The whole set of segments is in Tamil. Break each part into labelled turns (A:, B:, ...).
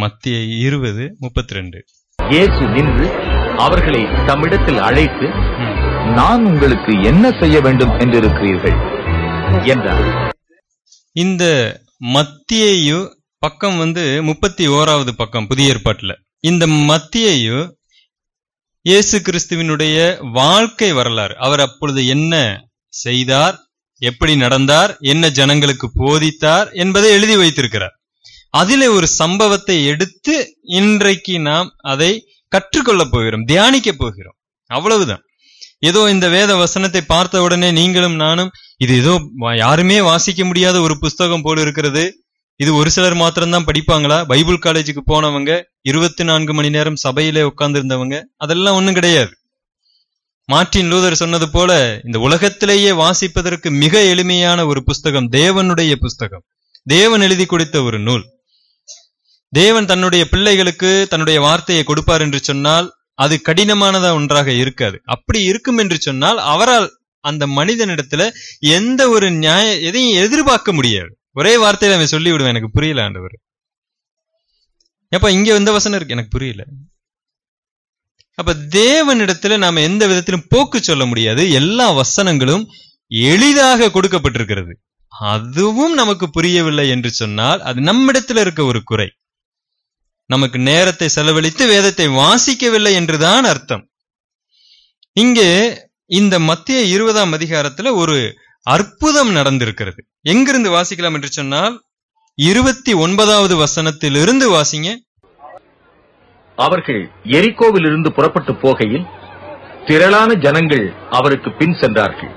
A: மத்திய இருபது முப்பத்தி ரெண்டு இயேசு நின்று அவர்களை தம்மிடத்தில் அழைத்து நான் உங்களுக்கு என்ன செய்ய வேண்டும் என்று இருக்கிறீர்கள் என்றார் இந்த மத்தியையு பக்கம் வந்து முப்பத்தி ஓராவது பக்கம் புதிய ஏற்பாட்டுல இந்த மத்தியையு இயேசு கிறிஸ்துவினுடைய வாழ்க்கை வரலாறு அவர் அப்பொழுது என்ன செய்தார் எப்படி நடந்தார் என்ன ஜனங்களுக்கு போதித்தார் என்பதை எழுதி வைத்திருக்கிறார் அதிலே ஒரு சம்பவத்தை எடுத்து இன்றைக்கு நாம் அதை கற்றுக்கொள்ள போகிறோம் தியானிக்க போகிறோம் அவ்வளவுதான் ஏதோ இந்த வேத வசனத்தை பார்த்த உடனே நீங்களும் நானும் இது ஏதோ யாருமே வாசிக்க முடியாத ஒரு புஸ்தகம் போல இருக்கிறது இது ஒரு சிலர் மாத்திரம்தான் படிப்பாங்களா பைபிள் காலேஜுக்கு போனவங்க இருபத்தி நான்கு மணி நேரம் சபையிலே இருந்தவங்க அதெல்லாம் ஒன்றும் கிடையாது மார்டின் லூதர் சொன்னது போல இந்த உலகத்திலேயே வாசிப்பதற்கு மிக எளிமையான ஒரு புஸ்தகம் தேவனுடைய புஸ்தகம் தேவன் எழுதி கொடுத்த ஒரு நூல் தேவன் தன்னுடைய பிள்ளைகளுக்கு தன்னுடைய வார்த்தையை கொடுப்பார் என்று சொன்னால் அது கடினமானதா ஒன்றாக இருக்காது அப்படி இருக்கும் என்று சொன்னால் அவரால் அந்த மனிதனிடத்துல எந்த ஒரு நியாய எதையும் எதிர்பார்க்க முடியாது ஒரே வார்த்தையில அவன் விடுவேன் எனக்கு புரியல ஆண்டவர் அப்ப இங்க எந்த வசனம் இருக்கு எனக்கு புரியல அப்ப தேவனிடத்துல நாம எந்த விதத்திலும் போக்கு சொல்ல முடியாது எல்லா வசனங்களும் எளிதாக கொடுக்கப்பட்டிருக்கிறது அதுவும் நமக்கு புரியவில்லை என்று சொன்னால் அது நம்மிடத்துல இருக்க ஒரு குறை நமக்கு நேரத்தை செலவழித்து வேதத்தை வாசிக்கவில்லை என்றுதான் அர்த்தம் இங்கே இந்த மத்திய இருபதாம் அதிகாரத்துல ஒரு அற்புதம் நடந்திருக்கிறது எங்கிருந்து வாசிக்கலாம் என்று சொன்னால் இருபத்தி ஒன்பதாவது வசனத்திலிருந்து வாசிங்க அவர்கள் எரிகோவில் இருந்து புறப்பட்டு போகையில் திரளான ஜனங்கள் அவருக்கு பின் சென்றார்கள்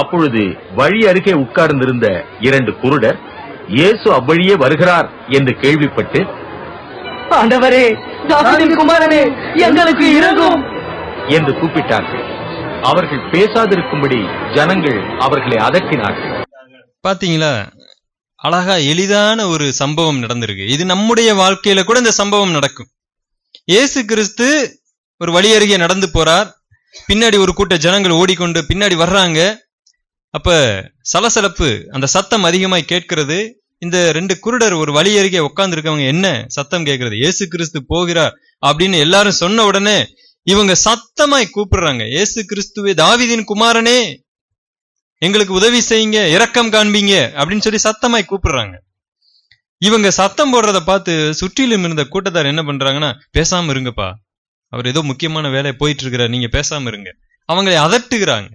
A: அப்பொழுது வழி அருகே உட்கார்ந்திருந்த இரண்டு குருடர் இயேசு அவ்வழியே வருகிறார் என்று கேள்விப்பட்டு ஆண்டவரே குமாரனே எங்களுக்கு இறங்கும் என்று கூப்பிட்டார்கள் அவர்கள் பேசாதிருக்கும்படி ஜனங்கள் அவர்களை அதட்டினார்கள் பாத்தீங்களா அழகா எளிதான ஒரு சம்பவம் நடந்திருக்கு இது நம்முடைய வாழ்க்கையில கூட இந்த சம்பவம் நடக்கும் இயேசு கிறிஸ்து ஒரு வழி அருகே நடந்து போறார் பின்னாடி ஒரு கூட்ட ஜனங்கள் ஓடிக்கொண்டு பின்னாடி வர்றாங்க அப்ப சலசலப்பு அந்த சத்தம் அதிகமாய் கேட்கிறது இந்த ரெண்டு குருடர் ஒரு வழி அருகே உட்கார்ந்து இருக்கவங்க என்ன சத்தம் கேட்கறது ஏசு கிறிஸ்து போகிறார் அப்படின்னு எல்லாரும் சொன்ன உடனே இவங்க சத்தமாய் கூப்பிடுறாங்க ஏசு கிறிஸ்துவே தாவிதின் குமாரனே எங்களுக்கு உதவி செய்யுங்க இரக்கம் காண்பீங்க அப்படின்னு சொல்லி சத்தமாய் கூப்பிடுறாங்க இவங்க சத்தம் போடுறத பார்த்து சுற்றிலும் இருந்த கூட்டத்தார் என்ன பண்றாங்கன்னா பேசாம இருங்கப்பா அவர் ஏதோ முக்கியமான வேலையை போயிட்டு இருக்கிறார் நீங்க பேசாம இருங்க அவங்களை அதட்டுகிறாங்க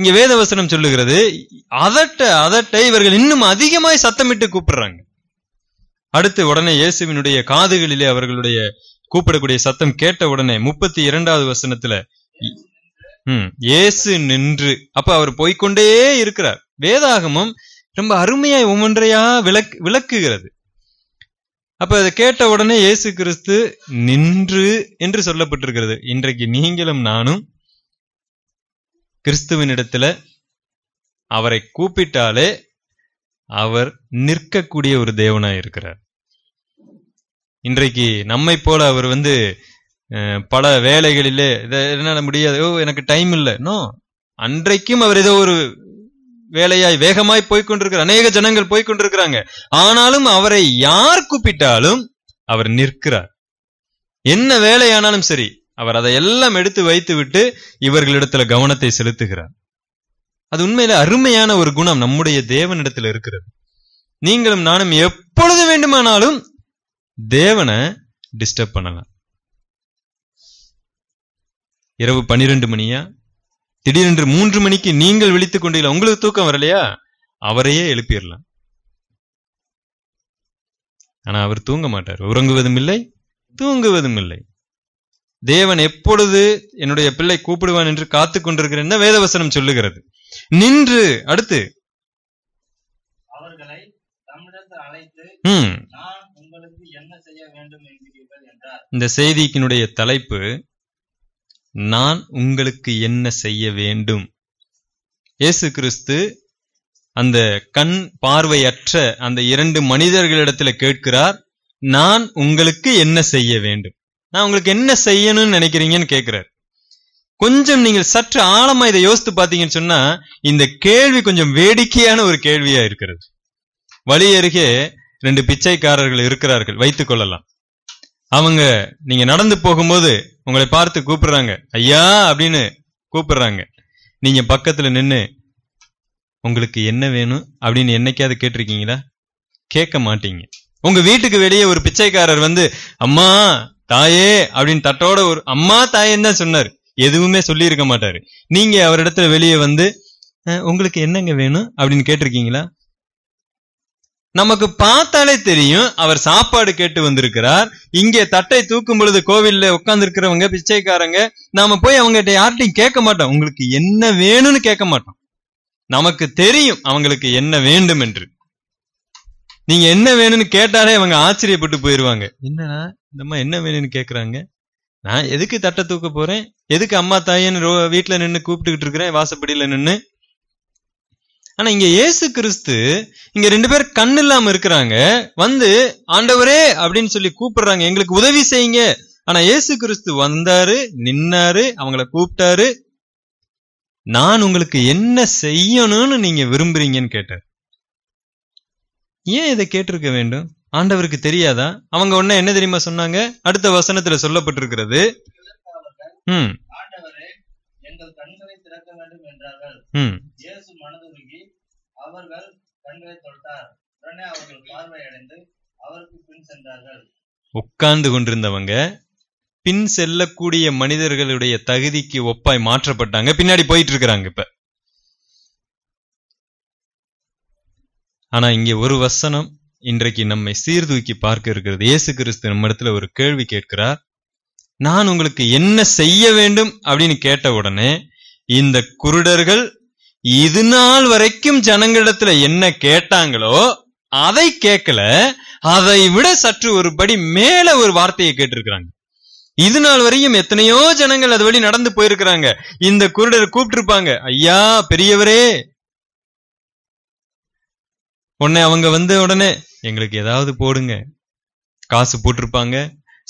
A: இங்க வேதவசனம் சொல்லுகிறது அதட்ட அதட்ட இவர்கள் இன்னும் அதிகமாய் சத்தமிட்டு கூப்பிடுறாங்க அடுத்து உடனே இயேசுவினுடைய காதுகளிலே அவர்களுடைய கூப்பிடக்கூடிய சத்தம் கேட்ட உடனே முப்பத்தி இரண்டாவது வசனத்துல ம் இயேசு நின்று அப்ப அவர் போய்கொண்டே இருக்கிறார் வேதாகமம் ரொம்ப அருமையாய் ஒவ்வொன்றையா விளக் விளக்குகிறது அப்ப அதை கேட்ட உடனே இயேசு கிறிஸ்து நின்று என்று சொல்லப்பட்டிருக்கிறது இன்றைக்கு நீங்களும் நானும் கிறிஸ்துவனிடத்துல அவரை கூப்பிட்டாலே அவர் நிற்கக்கூடிய ஒரு தேவனாய் இருக்கிறார் இன்றைக்கு நம்மை போல அவர் வந்து பல வேலைகளிலே என்னால முடியாது ஓ எனக்கு டைம் இல்லை நோ அன்றைக்கும் அவர் ஏதோ ஒரு வேலையாய் வேகமாய் போய்கொண்டிருக்கிற அநேக ஜனங்கள் போய்கொண்டிருக்கிறாங்க ஆனாலும் அவரை யார் கூப்பிட்டாலும் அவர் நிற்கிறார் என்ன வேலையானாலும் சரி அவர் அதை எல்லாம் எடுத்து வைத்து விட்டு இவர்களிடத்துல கவனத்தை செலுத்துகிறார் அது உண்மையில அருமையான ஒரு குணம் நம்முடைய தேவனிடத்துல இருக்கிறது நீங்களும் நானும் எப்பொழுது வேண்டுமானாலும் தேவனை டிஸ்டர்ப் பண்ணலாம் இரவு பனிரெண்டு மணியா திடீரென்று மூன்று மணிக்கு நீங்கள் விழித்துக் கொண்டீங்க உங்களுக்கு தூக்கம் வரலையா அவரையே எழுப்பிடலாம் ஆனா அவர் தூங்க மாட்டார் உறங்குவதும் இல்லை தூங்குவதும் இல்லை தேவன் எப்பொழுது என்னுடைய பிள்ளை கூப்பிடுவான் என்று காத்து கொண்டிருக்கிறேன் வேதவசனம் சொல்லுகிறது நின்று அடுத்து இந்த செய்திக்கினுடைய தலைப்பு நான் உங்களுக்கு என்ன செய்ய வேண்டும் ஏசு கிறிஸ்து அந்த கண் பார்வையற்ற அந்த இரண்டு மனிதர்களிடத்துல கேட்கிறார் நான் உங்களுக்கு என்ன செய்ய வேண்டும் நான் உங்களுக்கு என்ன செய்யணும்னு நினைக்கிறீங்கன்னு கேட்கிறார் கொஞ்சம் நீங்கள் சற்று ஆழமா இதை யோசித்து பார்த்தீங்கன்னு சொன்னா இந்த கேள்வி கொஞ்சம் வேடிக்கையான ஒரு கேள்வியா இருக்கிறது வழி அருகே ரெண்டு பிச்சைக்காரர்கள் இருக்கிறார்கள் வைத்துக் கொள்ளலாம் அவங்க நீங்க நடந்து போகும்போது உங்களை பார்த்து கூப்பிடுறாங்க ஐயா அப்படின்னு கூப்பிடுறாங்க நீங்க பக்கத்துல நின்று உங்களுக்கு என்ன வேணும் அப்படின்னு என்னைக்காவது கேட்டிருக்கீங்களா கேட்க மாட்டீங்க உங்க வீட்டுக்கு வெளியே ஒரு பிச்சைக்காரர் வந்து அம்மா தாயே அப்படின்னு தட்டோட ஒரு அம்மா தாயே தான் சொன்னார் எதுவுமே சொல்லியிருக்க மாட்டாரு நீங்க அவரிடத்துல வெளியே வந்து உங்களுக்கு என்னங்க வேணும் அப்படின்னு கேட்டிருக்கீங்களா நமக்கு பார்த்தாலே தெரியும் அவர் சாப்பாடு கேட்டு வந்திருக்கிறார் இங்கே தட்டை தூக்கும் பொழுது கோவில்ல உட்கார்ந்துருக்கிறவங்க பிச்சைக்காரங்க நாம போய் அவங்ககிட்ட யார்ட்டையும் கேட்க மாட்டோம் உங்களுக்கு என்ன வேணும்னு கேட்க மாட்டோம் நமக்கு தெரியும் அவங்களுக்கு என்ன வேண்டும் என்று நீங்க என்ன வேணும்னு கேட்டாலே அவங்க ஆச்சரியப்பட்டு போயிருவாங்க என்னன்னா இந்த அம்மா என்ன வேணும்னு கேட்குறாங்க நான் எதுக்கு தட்டை தூக்க போறேன் எதுக்கு அம்மா தாயின்னு ரோ வீட்டில் நின்று கூப்பிட்டுக்கிட்டு இருக்கிறேன் வாசப்படியில் நின்று ஆனா இங்க இயேசு கிறிஸ்து இங்க ரெண்டு பேர் கண் இல்லாம இருக்கிறாங்க வந்து ஆண்டவரே அப்படின்னு சொல்லி கூப்பிடுறாங்க எங்களுக்கு உதவி செய்யுங்க ஆனா இயேசு கிறிஸ்து வந்தாரு நின்னாரு அவங்கள கூப்பிட்டாரு நான் உங்களுக்கு என்ன செய்யணும்னு நீங்க விரும்புறீங்கன்னு கேட்டார் ஏன் இதை கேட்டிருக்க வேண்டும் ஆண்டவருக்கு தெரியாதா அவங்க ஒன்னு என்ன தெரியுமா சொன்னாங்க அடுத்த வசனத்துல சொல்லப்பட்டிருக்கிறது உம் உட்கார்ந்து கொண்டிருந்தவங்க பின் செல்லக்கூடிய மனிதர்களுடைய தகுதிக்கு ஒப்பாய் மாற்றப்பட்டாங்க பின்னாடி போயிட்டு இருக்கிறாங்க இப்ப ஆனா இங்க ஒரு வசனம் இன்றைக்கு நம்மை சீர்தூக்கி பார்க்க இருக்கிறது இயேசு கிறிஸ்து நம்மிடத்துல ஒரு கேள்வி கேட்கிறார் நான் உங்களுக்கு என்ன செய்ய வேண்டும் அப்படின்னு கேட்ட உடனே இந்த குருடர்கள் இது நாள் வரைக்கும் ஜனங்களிடத்துல என்ன கேட்டாங்களோ அதை கேட்கல அதை விட சற்று ஒரு படி மேல ஒரு வார்த்தையை கேட்டிருக்கிறாங்க இது நாள் வரையும் எத்தனையோ ஜனங்கள் அது வழி நடந்து போயிருக்கிறாங்க இந்த குருடர் கூப்பிட்டு இருப்பாங்க ஐயா பெரியவரே உடனே அவங்க வந்து உடனே எங்களுக்கு ஏதாவது போடுங்க காசு போட்டிருப்பாங்க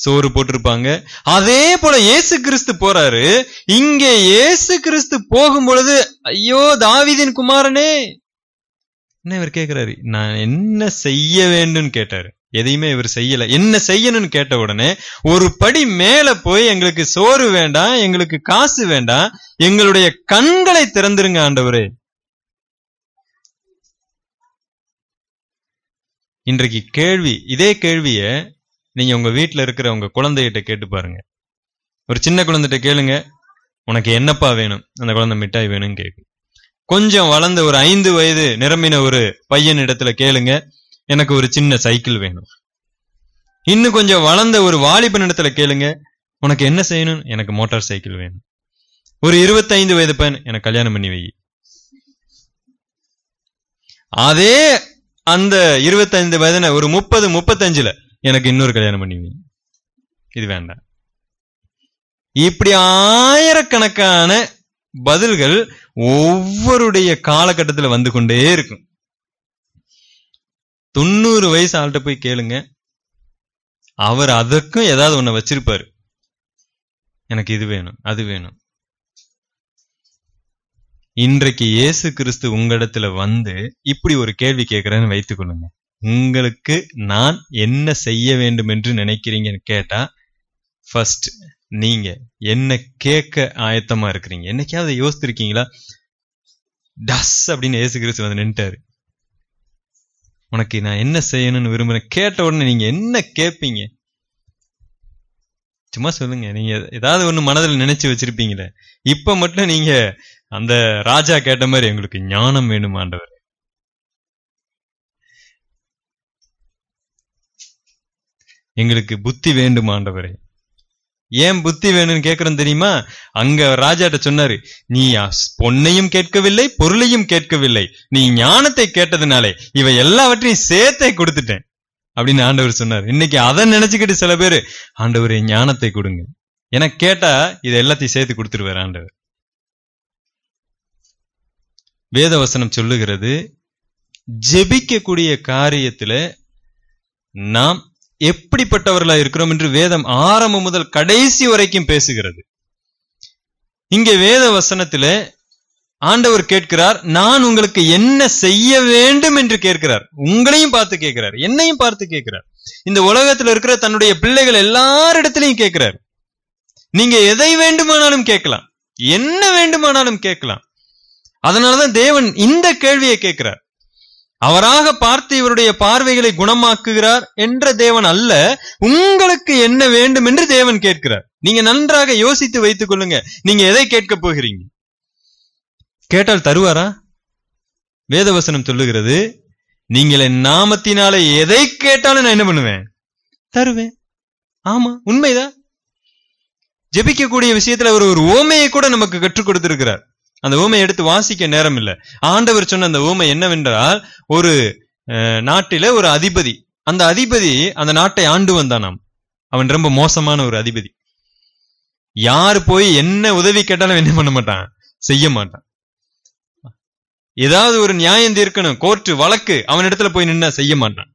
A: சோறு போட்டிருப்பாங்க அதே போல ஏசு கிறிஸ்து போறாரு இங்க இயேசு கிறிஸ்து போகும் பொழுது ஐயோ தாவிதின் குமாரனே என்ன இவர் கேட்கிறாரு நான் என்ன செய்ய வேண்டும் கேட்டாரு எதையுமே இவர் செய்யல என்ன செய்யணும்னு கேட்ட உடனே ஒரு படி மேல போய் எங்களுக்கு சோறு வேண்டாம் எங்களுக்கு காசு வேண்டாம் எங்களுடைய கண்களை திறந்துருங்க ஆண்டவரே இன்றைக்கு கேள்வி இதே கேள்வியை நீங்க உங்க வீட்டில் இருக்கிற உங்க குழந்தைகிட்ட கேட்டு பாருங்க ஒரு சின்ன குழந்தைகிட்ட கேளுங்க உனக்கு என்னப்பா வேணும் அந்த குழந்தை மிட்டாய் வேணும்னு கேட்கும் கொஞ்சம் வளர்ந்த ஒரு ஐந்து வயது நிரம்பின ஒரு பையன் இடத்துல கேளுங்க எனக்கு ஒரு சின்ன சைக்கிள் வேணும் இன்னும் கொஞ்சம் வளர்ந்த ஒரு வாலிபன் இடத்துல கேளுங்க உனக்கு என்ன செய்யணும் எனக்கு மோட்டார் சைக்கிள் வேணும் ஒரு இருபத்தைந்து வயது பையன் எனக்கு கல்யாணம் பண்ணி வை அதே அந்த இருபத்தைந்து வயதுன ஒரு முப்பது முப்பத்தஞ்சுல எனக்கு இன்னொரு கல்யாணம் பண்ணுவீங்க இது வேண்டாம் இப்படி ஆயிரக்கணக்கான பதில்கள் ஒவ்வொருடைய காலகட்டத்தில் வந்து கொண்டே இருக்கும் தொண்ணூறு வயசு ஆள்கிட்ட போய் கேளுங்க அவர் அதற்கும் ஏதாவது ஒன்னு வச்சிருப்பாரு எனக்கு இது வேணும் அது வேணும் இன்றைக்கு இயேசு கிறிஸ்து உங்களிடத்துல வந்து இப்படி ஒரு கேள்வி கேட்கிறேன்னு வைத்துக்கொள்ளுங்க உங்களுக்கு நான் என்ன செய்ய வேண்டும் என்று நினைக்கிறீங்கன்னு கேட்டா ஃபர்ஸ்ட் நீங்க என்ன கேட்க ஆயத்தமா இருக்கிறீங்க என்னைக்காவது யோசித்திருக்கீங்களா டஸ் அப்படின்னு ஏசு கிறிஸ்து வந்து நின்ட்டாரு உனக்கு நான் என்ன செய்யணும்னு விரும்புறேன் கேட்ட உடனே நீங்க என்ன கேட்பீங்க சும்மா சொல்லுங்க நீங்க ஏதாவது ஒண்ணு மனதில் நினைச்சு வச்சிருப்பீங்களே இப்ப மட்டும் நீங்க அந்த ராஜா கேட்ட மாதிரி எங்களுக்கு ஞானம் வேணும் ஆண்டவர் எங்களுக்கு புத்தி வேண்டும் ஆண்டவரே ஏன் புத்தி வேணும்னு கேக்குறோம் தெரியுமா அங்க ராஜாட்ட சொன்னாரு நீ பொன்னையும் கேட்கவில்லை பொருளையும் கேட்கவில்லை நீ ஞானத்தை கேட்டதுனாலே இவை எல்லாவற்றையும் சேர்த்தே கொடுத்துட்டேன் அப்படின்னு ஆண்டவர் சொன்னார் இன்னைக்கு அதை நினைச்சுக்கிட்டு சில பேர் ஆண்டவரே ஞானத்தை கொடுங்க என கேட்டா இதை எல்லாத்தையும் சேர்த்து கொடுத்துருவாரு ஆண்டவர் வேதவசனம் சொல்லுகிறது ஜெபிக்கக்கூடிய காரியத்துல நாம் எப்படிப்பட்டவர்களா இருக்கிறோம் என்று வேதம் ஆரம்பம் முதல் கடைசி வரைக்கும் பேசுகிறது இங்க வேத வசனத்துல ஆண்டவர் கேட்கிறார் நான் உங்களுக்கு என்ன செய்ய வேண்டும் என்று கேட்கிறார் உங்களையும் பார்த்து கேட்கிறார் என்னையும் பார்த்து கேட்கிறார் இந்த உலகத்துல இருக்கிற தன்னுடைய பிள்ளைகள் எல்லாரிடத்திலையும் கேட்கிறார் நீங்க எதை வேண்டுமானாலும் கேட்கலாம் என்ன வேண்டுமானாலும் கேட்கலாம் அதனாலதான் தேவன் இந்த கேள்வியை கேட்கிறார் அவராக பார்த்து இவருடைய பார்வைகளை குணமாக்குகிறார் என்ற தேவன் அல்ல உங்களுக்கு என்ன வேண்டும் என்று தேவன் கேட்கிறார் நீங்க நன்றாக யோசித்து வைத்துக் கொள்ளுங்க நீங்க எதை கேட்க போகிறீங்க கேட்டால் தருவாரா வேதவசனம் சொல்லுகிறது நீங்கள் என் நாமத்தினால எதை கேட்டாலும் நான் என்ன பண்ணுவேன் தருவேன் ஆமா உண்மைதான் ஜெபிக்கக்கூடிய விஷயத்துல அவர் ஒரு ஓமையை கூட நமக்கு கற்றுக் கொடுத்திருக்கிறார் அந்த ஊமை எடுத்து வாசிக்க நேரம் இல்லை ஆண்டவர் சொன்ன அந்த ஊமை என்னவென்றால் ஒரு நாட்டில ஒரு அதிபதி அந்த அதிபதி அந்த நாட்டை ஆண்டு வந்தானாம் அவன் ரொம்ப மோசமான ஒரு அதிபதி யாரு போய் என்ன உதவி கேட்டாலும் என்ன பண்ண மாட்டான் செய்ய மாட்டான் ஏதாவது ஒரு நியாயம் தீர்க்கணும் கோர்ட்டு வழக்கு அவன் இடத்துல போய் நின்னா செய்ய மாட்டான்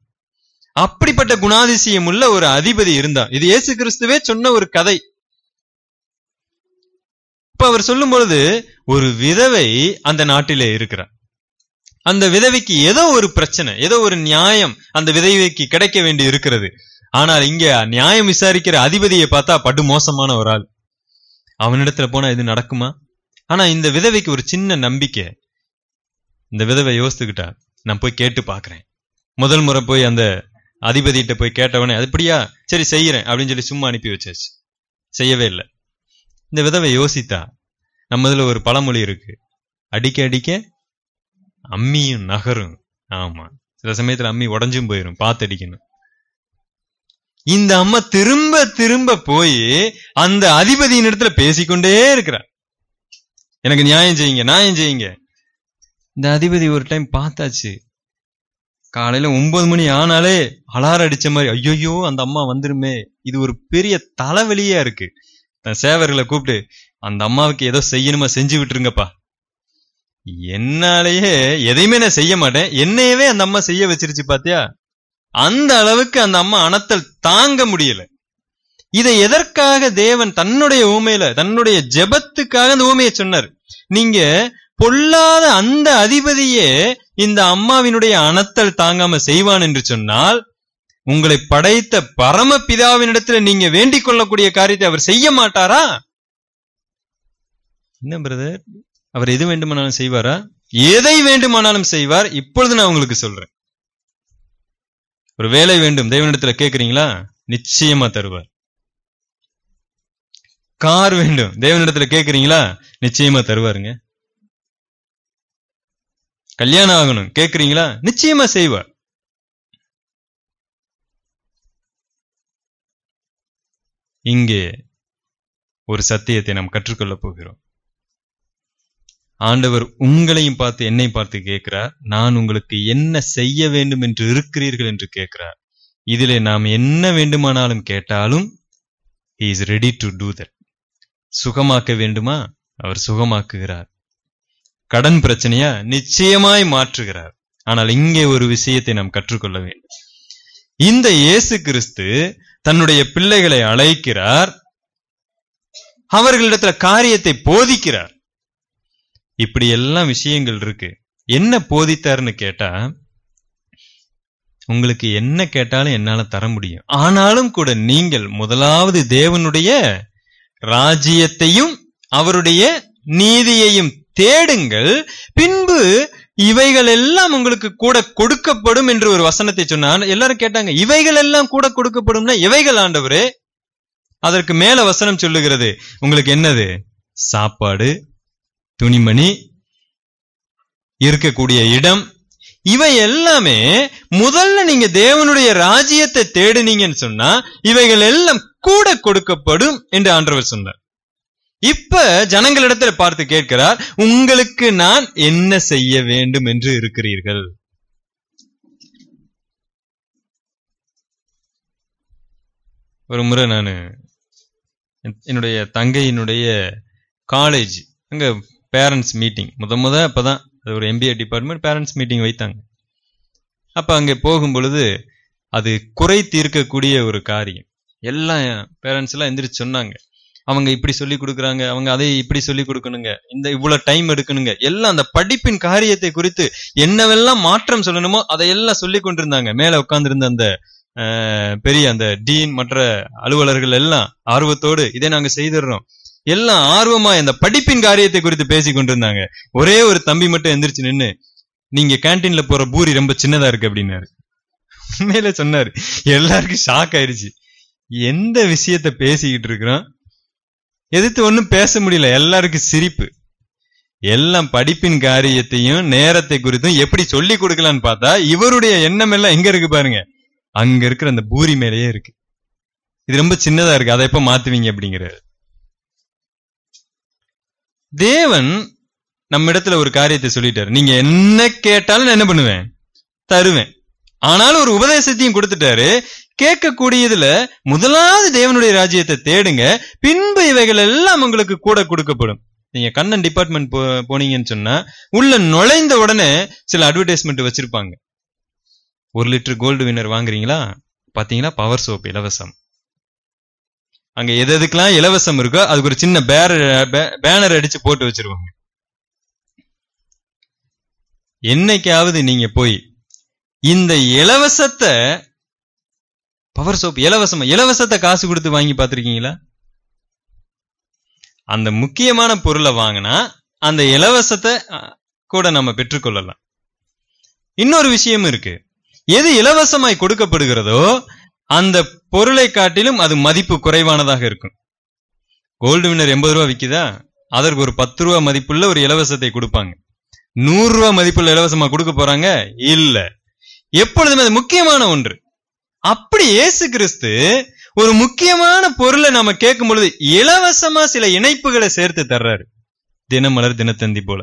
A: அப்படிப்பட்ட குணாதிசயம் உள்ள ஒரு அதிபதி இருந்தான் இது ஏசு கிறிஸ்துவே சொன்ன ஒரு கதை இப்ப அவர் சொல்லும் பொழுது ஒரு விதவை அந்த நாட்டிலே இருக்கிறார் அந்த விதவைக்கு ஏதோ ஒரு பிரச்சனை ஏதோ ஒரு நியாயம் அந்த விதவைக்கு கிடைக்க வேண்டி இருக்கிறது ஆனால் இங்க நியாயம் விசாரிக்கிற அதிபதியை பார்த்தா படு மோசமான ஒரு ஆள் அவனிடத்துல போனா இது நடக்குமா ஆனா இந்த விதவைக்கு ஒரு சின்ன நம்பிக்கை இந்த விதவை யோசித்துக்கிட்டா நான் போய் கேட்டு பாக்குறேன் முதல் முறை போய் அந்த அதிபதியிட்ட போய் கேட்டவனே அதுபடியா சரி செய்யறேன் அப்படின்னு சொல்லி சும்மா அனுப்பி வச்சாச்சு செய்யவே இல்லை இந்த விதவை யோசித்தா நம்ம இதில் ஒரு பழமொழி இருக்கு அடிக்க அடிக்க அம்மியும் நகரும் ஆமா சில சமயத்துல அம்மி உடஞ்சும் போயிடும் பாத்து அடிக்கணும் இந்த அம்மா திரும்ப திரும்ப போய் அந்த அதிபதியின் இடத்துல பேசிக்கொண்டே இருக்கிறார் எனக்கு நியாயம் செய்யுங்க நியாயம் செய்யுங்க இந்த அதிபதி ஒரு டைம் பார்த்தாச்சு காலையில ஒன்பது மணி ஆனாலே அலாரம் அடிச்ச மாதிரி ஐயோ அந்த அம்மா வந்துருமே இது ஒரு பெரிய தலைவலியா இருக்கு தன் சேவர்களை கூப்பிட்டு அந்த அம்மாவுக்கு ஏதோ செய்யணுமா செஞ்சு விட்டுருங்கப்பா என்னாலேயே எதையுமே நான் செய்ய மாட்டேன் என்னையவே அந்த அம்மா செய்ய வச்சிருச்சு பாத்தியா அந்த அளவுக்கு அந்த அம்மா அனத்தல் தாங்க முடியல இதை எதற்காக தேவன் தன்னுடைய ஊமையில தன்னுடைய ஜெபத்துக்காக அந்த ஊமையை சொன்னார் நீங்க பொல்லாத அந்த அதிபதியே இந்த அம்மாவினுடைய அனத்தல் தாங்காம செய்வான் என்று சொன்னால் உங்களை படைத்த பரம பிதாவினிடத்துல நீங்க வேண்டிக் கொள்ளக்கூடிய காரியத்தை அவர் செய்ய மாட்டாரா என்ன பிரதர் அவர் எது வேண்டுமானாலும் செய்வாரா எதை வேண்டுமானாலும் செய்வார் இப்பொழுது நான் உங்களுக்கு சொல்றேன் ஒரு வேலை வேண்டும் தெய்வனிடத்துல கேக்குறீங்களா நிச்சயமா தருவார் கார் வேண்டும் தெய்வனிடத்துல கேக்குறீங்களா நிச்சயமா தருவாருங்க கல்யாணம் ஆகணும் கேக்குறீங்களா நிச்சயமா செய்வார் இங்கே ஒரு சத்தியத்தை நாம் கற்றுக்கொள்ளப் போகிறோம் ஆண்டவர் உங்களையும் பார்த்து என்னை பார்த்து கேட்கிறார் நான் உங்களுக்கு என்ன செய்ய வேண்டும் என்று இருக்கிறீர்கள் என்று கேட்கிறார் இதிலே நாம் என்ன வேண்டுமானாலும் கேட்டாலும் he is ready to do that சுகமாக்க வேண்டுமா அவர் சுகமாக்குகிறார் கடன் பிரச்சனையா நிச்சயமாய் மாற்றுகிறார் ஆனால் இங்கே ஒரு விஷயத்தை நாம் கற்றுக்கொள்ள வேண்டும் இந்த இயேசு கிறிஸ்து தன்னுடைய பிள்ளைகளை அழைக்கிறார் அவர்களிடத்துல காரியத்தை போதிக்கிறார் இப்படி எல்லாம் விஷயங்கள் இருக்கு என்ன போதித்தார்னு கேட்டா உங்களுக்கு என்ன கேட்டாலும் என்னால தர முடியும் ஆனாலும் கூட நீங்கள் முதலாவது தேவனுடைய ராஜ்யத்தையும் அவருடைய நீதியையும் தேடுங்கள் பின்பு இவைகள் எல்லாம் உங்களுக்கு கூட கொடுக்கப்படும் என்று ஒரு வசனத்தை சொன்னான் எல்லாரும் கேட்டாங்க இவைகள் எல்லாம் கூட கொடுக்கப்படும்னா இவைகள் ஆண்டவரே அதற்கு மேல வசனம் சொல்லுகிறது உங்களுக்கு என்னது சாப்பாடு துணிமணி இருக்கக்கூடிய இடம் இவை எல்லாமே முதல்ல நீங்க தேவனுடைய ராஜ்யத்தை தேடுனீங்கன்னு சொன்னா இவைகள் எல்லாம் கூட கொடுக்கப்படும் என்று ஆண்டவர் சொன்னார் இப்ப ஜனங்களிடத்துல பார்த்து கேட்கிறார் உங்களுக்கு நான் என்ன செய்ய வேண்டும் என்று இருக்கிறீர்கள் ஒரு முறை நான் என்னுடைய தங்கையினுடைய காலேஜ் அங்கே பேரண்ட்ஸ் மீட்டிங் முத முத அப்பதான் அது ஒரு எம்பிஏ டிபார்ட்மெண்ட் பேரண்ட்ஸ் மீட்டிங் வைத்தாங்க அப்போ அங்கே போகும் பொழுது அது குறை தீர்க்கக்கூடிய ஒரு காரியம் எல்லாம் பேரண்ட்ஸ் எல்லாம் எந்திரிச்சு சொன்னாங்க அவங்க இப்படி சொல்லி கொடுக்குறாங்க அவங்க அதை இப்படி சொல்லி கொடுக்கணுங்க இந்த இவ்வளவு டைம் எடுக்கணுங்க எல்லாம் அந்த படிப்பின் காரியத்தை குறித்து என்னவெல்லாம் மாற்றம் சொல்லணுமோ அதையெல்லாம் சொல்லி கொண்டிருந்தாங்க மேல உட்கார்ந்திருந்த அந்த பெரிய அந்த டீன் மற்ற அலுவலர்கள் எல்லாம் ஆர்வத்தோடு இதை நாங்க செய்திடுறோம் எல்லாம் ஆர்வமா இந்த படிப்பின் காரியத்தை குறித்து பேசி கொண்டிருந்தாங்க ஒரே ஒரு தம்பி மட்டும் எந்திரிச்சு நின்னு நீங்க கேன்டீன்ல போற பூரி ரொம்ப சின்னதா இருக்கு அப்படின்னாரு உண்மையில சொன்னாரு எல்லாருக்கும் ஷாக் ஆயிடுச்சு எந்த விஷயத்த பேசிக்கிட்டு இருக்கிறோம் எதிர்த்து ஒன்றும் பேச முடியல எல்லாருக்கும் சிரிப்பு எல்லாம் படிப்பின் காரியத்தையும் நேரத்தை குறித்தும் எப்படி சொல்லி கொடுக்கலான்னு பார்த்தா இவருடைய எண்ணம் எல்லாம் எங்க இருக்கு பாருங்க அங்க இருக்கிற அந்த பூரி மேலேயே இருக்கு இது ரொம்ப சின்னதா இருக்கு அதை எப்ப மாத்துவீங்க அப்படிங்கிறாரு தேவன் நம்ம இடத்துல ஒரு காரியத்தை சொல்லிட்டாரு நீங்க என்ன கேட்டாலும் நான் என்ன பண்ணுவேன் தருவேன் ஆனாலும் ஒரு உபதேசத்தையும் கொடுத்துட்டாரு கேட்கக்கூடியதுல முதலாவது தேவனுடைய ராஜ்யத்தை தேடுங்க பின்பு இவைகள் எல்லாம் உங்களுக்கு கூட கொடுக்கப்படும் நீங்க கண்ணன் டிபார்ட்மெண்ட் போனீங்கன்னு சொன்னா உள்ள நுழைந்த உடனே சில அட்வர்டைஸ்மெண்ட் வச்சிருப்பாங்க ஒரு லிட்டர் கோல்டு வின்னர் வாங்குறீங்களா பாத்தீங்கன்னா பவர் சோப் இலவசம் அங்க எது எதுக்கெல்லாம் இலவசம் இருக்கோ அதுக்கு ஒரு சின்ன பேனர் பேனர் அடிச்சு போட்டு வச்சிருவாங்க என்னைக்காவது நீங்க போய் இந்த இலவசத்தை பவர் சோப் இலவசமா இலவசத்தை காசு கொடுத்து வாங்கி பார்த்துருக்கீங்களா அந்த முக்கியமான பொருளை வாங்கினா அந்த இலவசத்தை கூட நம்ம பெற்றுக்கொள்ளலாம் இன்னொரு விஷயம் இருக்கு எது இலவசமாய் கொடுக்கப்படுகிறதோ அந்த பொருளை காட்டிலும் அது மதிப்பு குறைவானதாக இருக்கும் கோல்டு வின்னர் எண்பது ரூபா விற்கிதா அதற்கு ஒரு பத்து ரூபா மதிப்புள்ள ஒரு இலவசத்தை கொடுப்பாங்க நூறு ரூபா மதிப்புள்ள இலவசமா கொடுக்க போறாங்க இல்ல எப்பொழுதுமே அது முக்கியமான ஒன்று அப்படி ஏசு கிறிஸ்து ஒரு முக்கியமான பொருளை நம்ம கேட்கும் பொழுது இலவசமா சில இணைப்புகளை சேர்த்து தர்றாரு தினமலர் தினத்தந்தி போல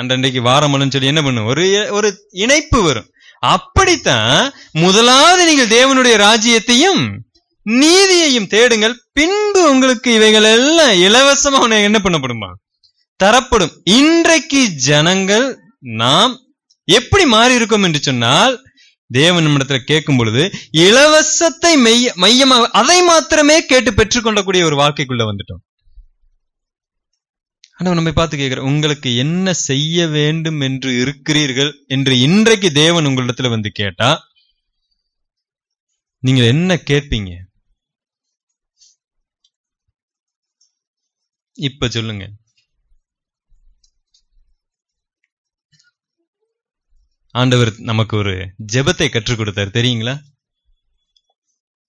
A: அன்றைக்கு வாரமலர்னு சொல்லி என்ன பண்ணும் ஒரு ஒரு இணைப்பு வரும் அப்படித்தான் முதலாவது நீங்கள் தேவனுடைய ராஜ்யத்தையும் நீதியையும் தேடுங்கள் பின்பு உங்களுக்கு இவைகள் எல்லாம் இலவசமா என்ன பண்ணப்படுமா தரப்படும் இன்றைக்கு ஜனங்கள் நாம் எப்படி மாறி இருக்கோம் என்று சொன்னால் தேவனிடத்துல கேட்கும் பொழுது இலவசத்தை மெய்ய மையமாக அதை மாத்திரமே கேட்டு பெற்றுக்கொள்ளக்கூடிய ஒரு வாழ்க்கைக்குள்ள வந்துட்டோம் ஆனா நம்ம பார்த்து கேட்கிறோம் உங்களுக்கு என்ன செய்ய வேண்டும் என்று இருக்கிறீர்கள் என்று இன்றைக்கு தேவன் உங்களிடத்துல வந்து கேட்டா நீங்க என்ன கேட்பீங்க இப்ப சொல்லுங்க ஆண்டவர் நமக்கு ஒரு ஜெபத்தை கற்றுக் கொடுத்தார் தெரியுங்களா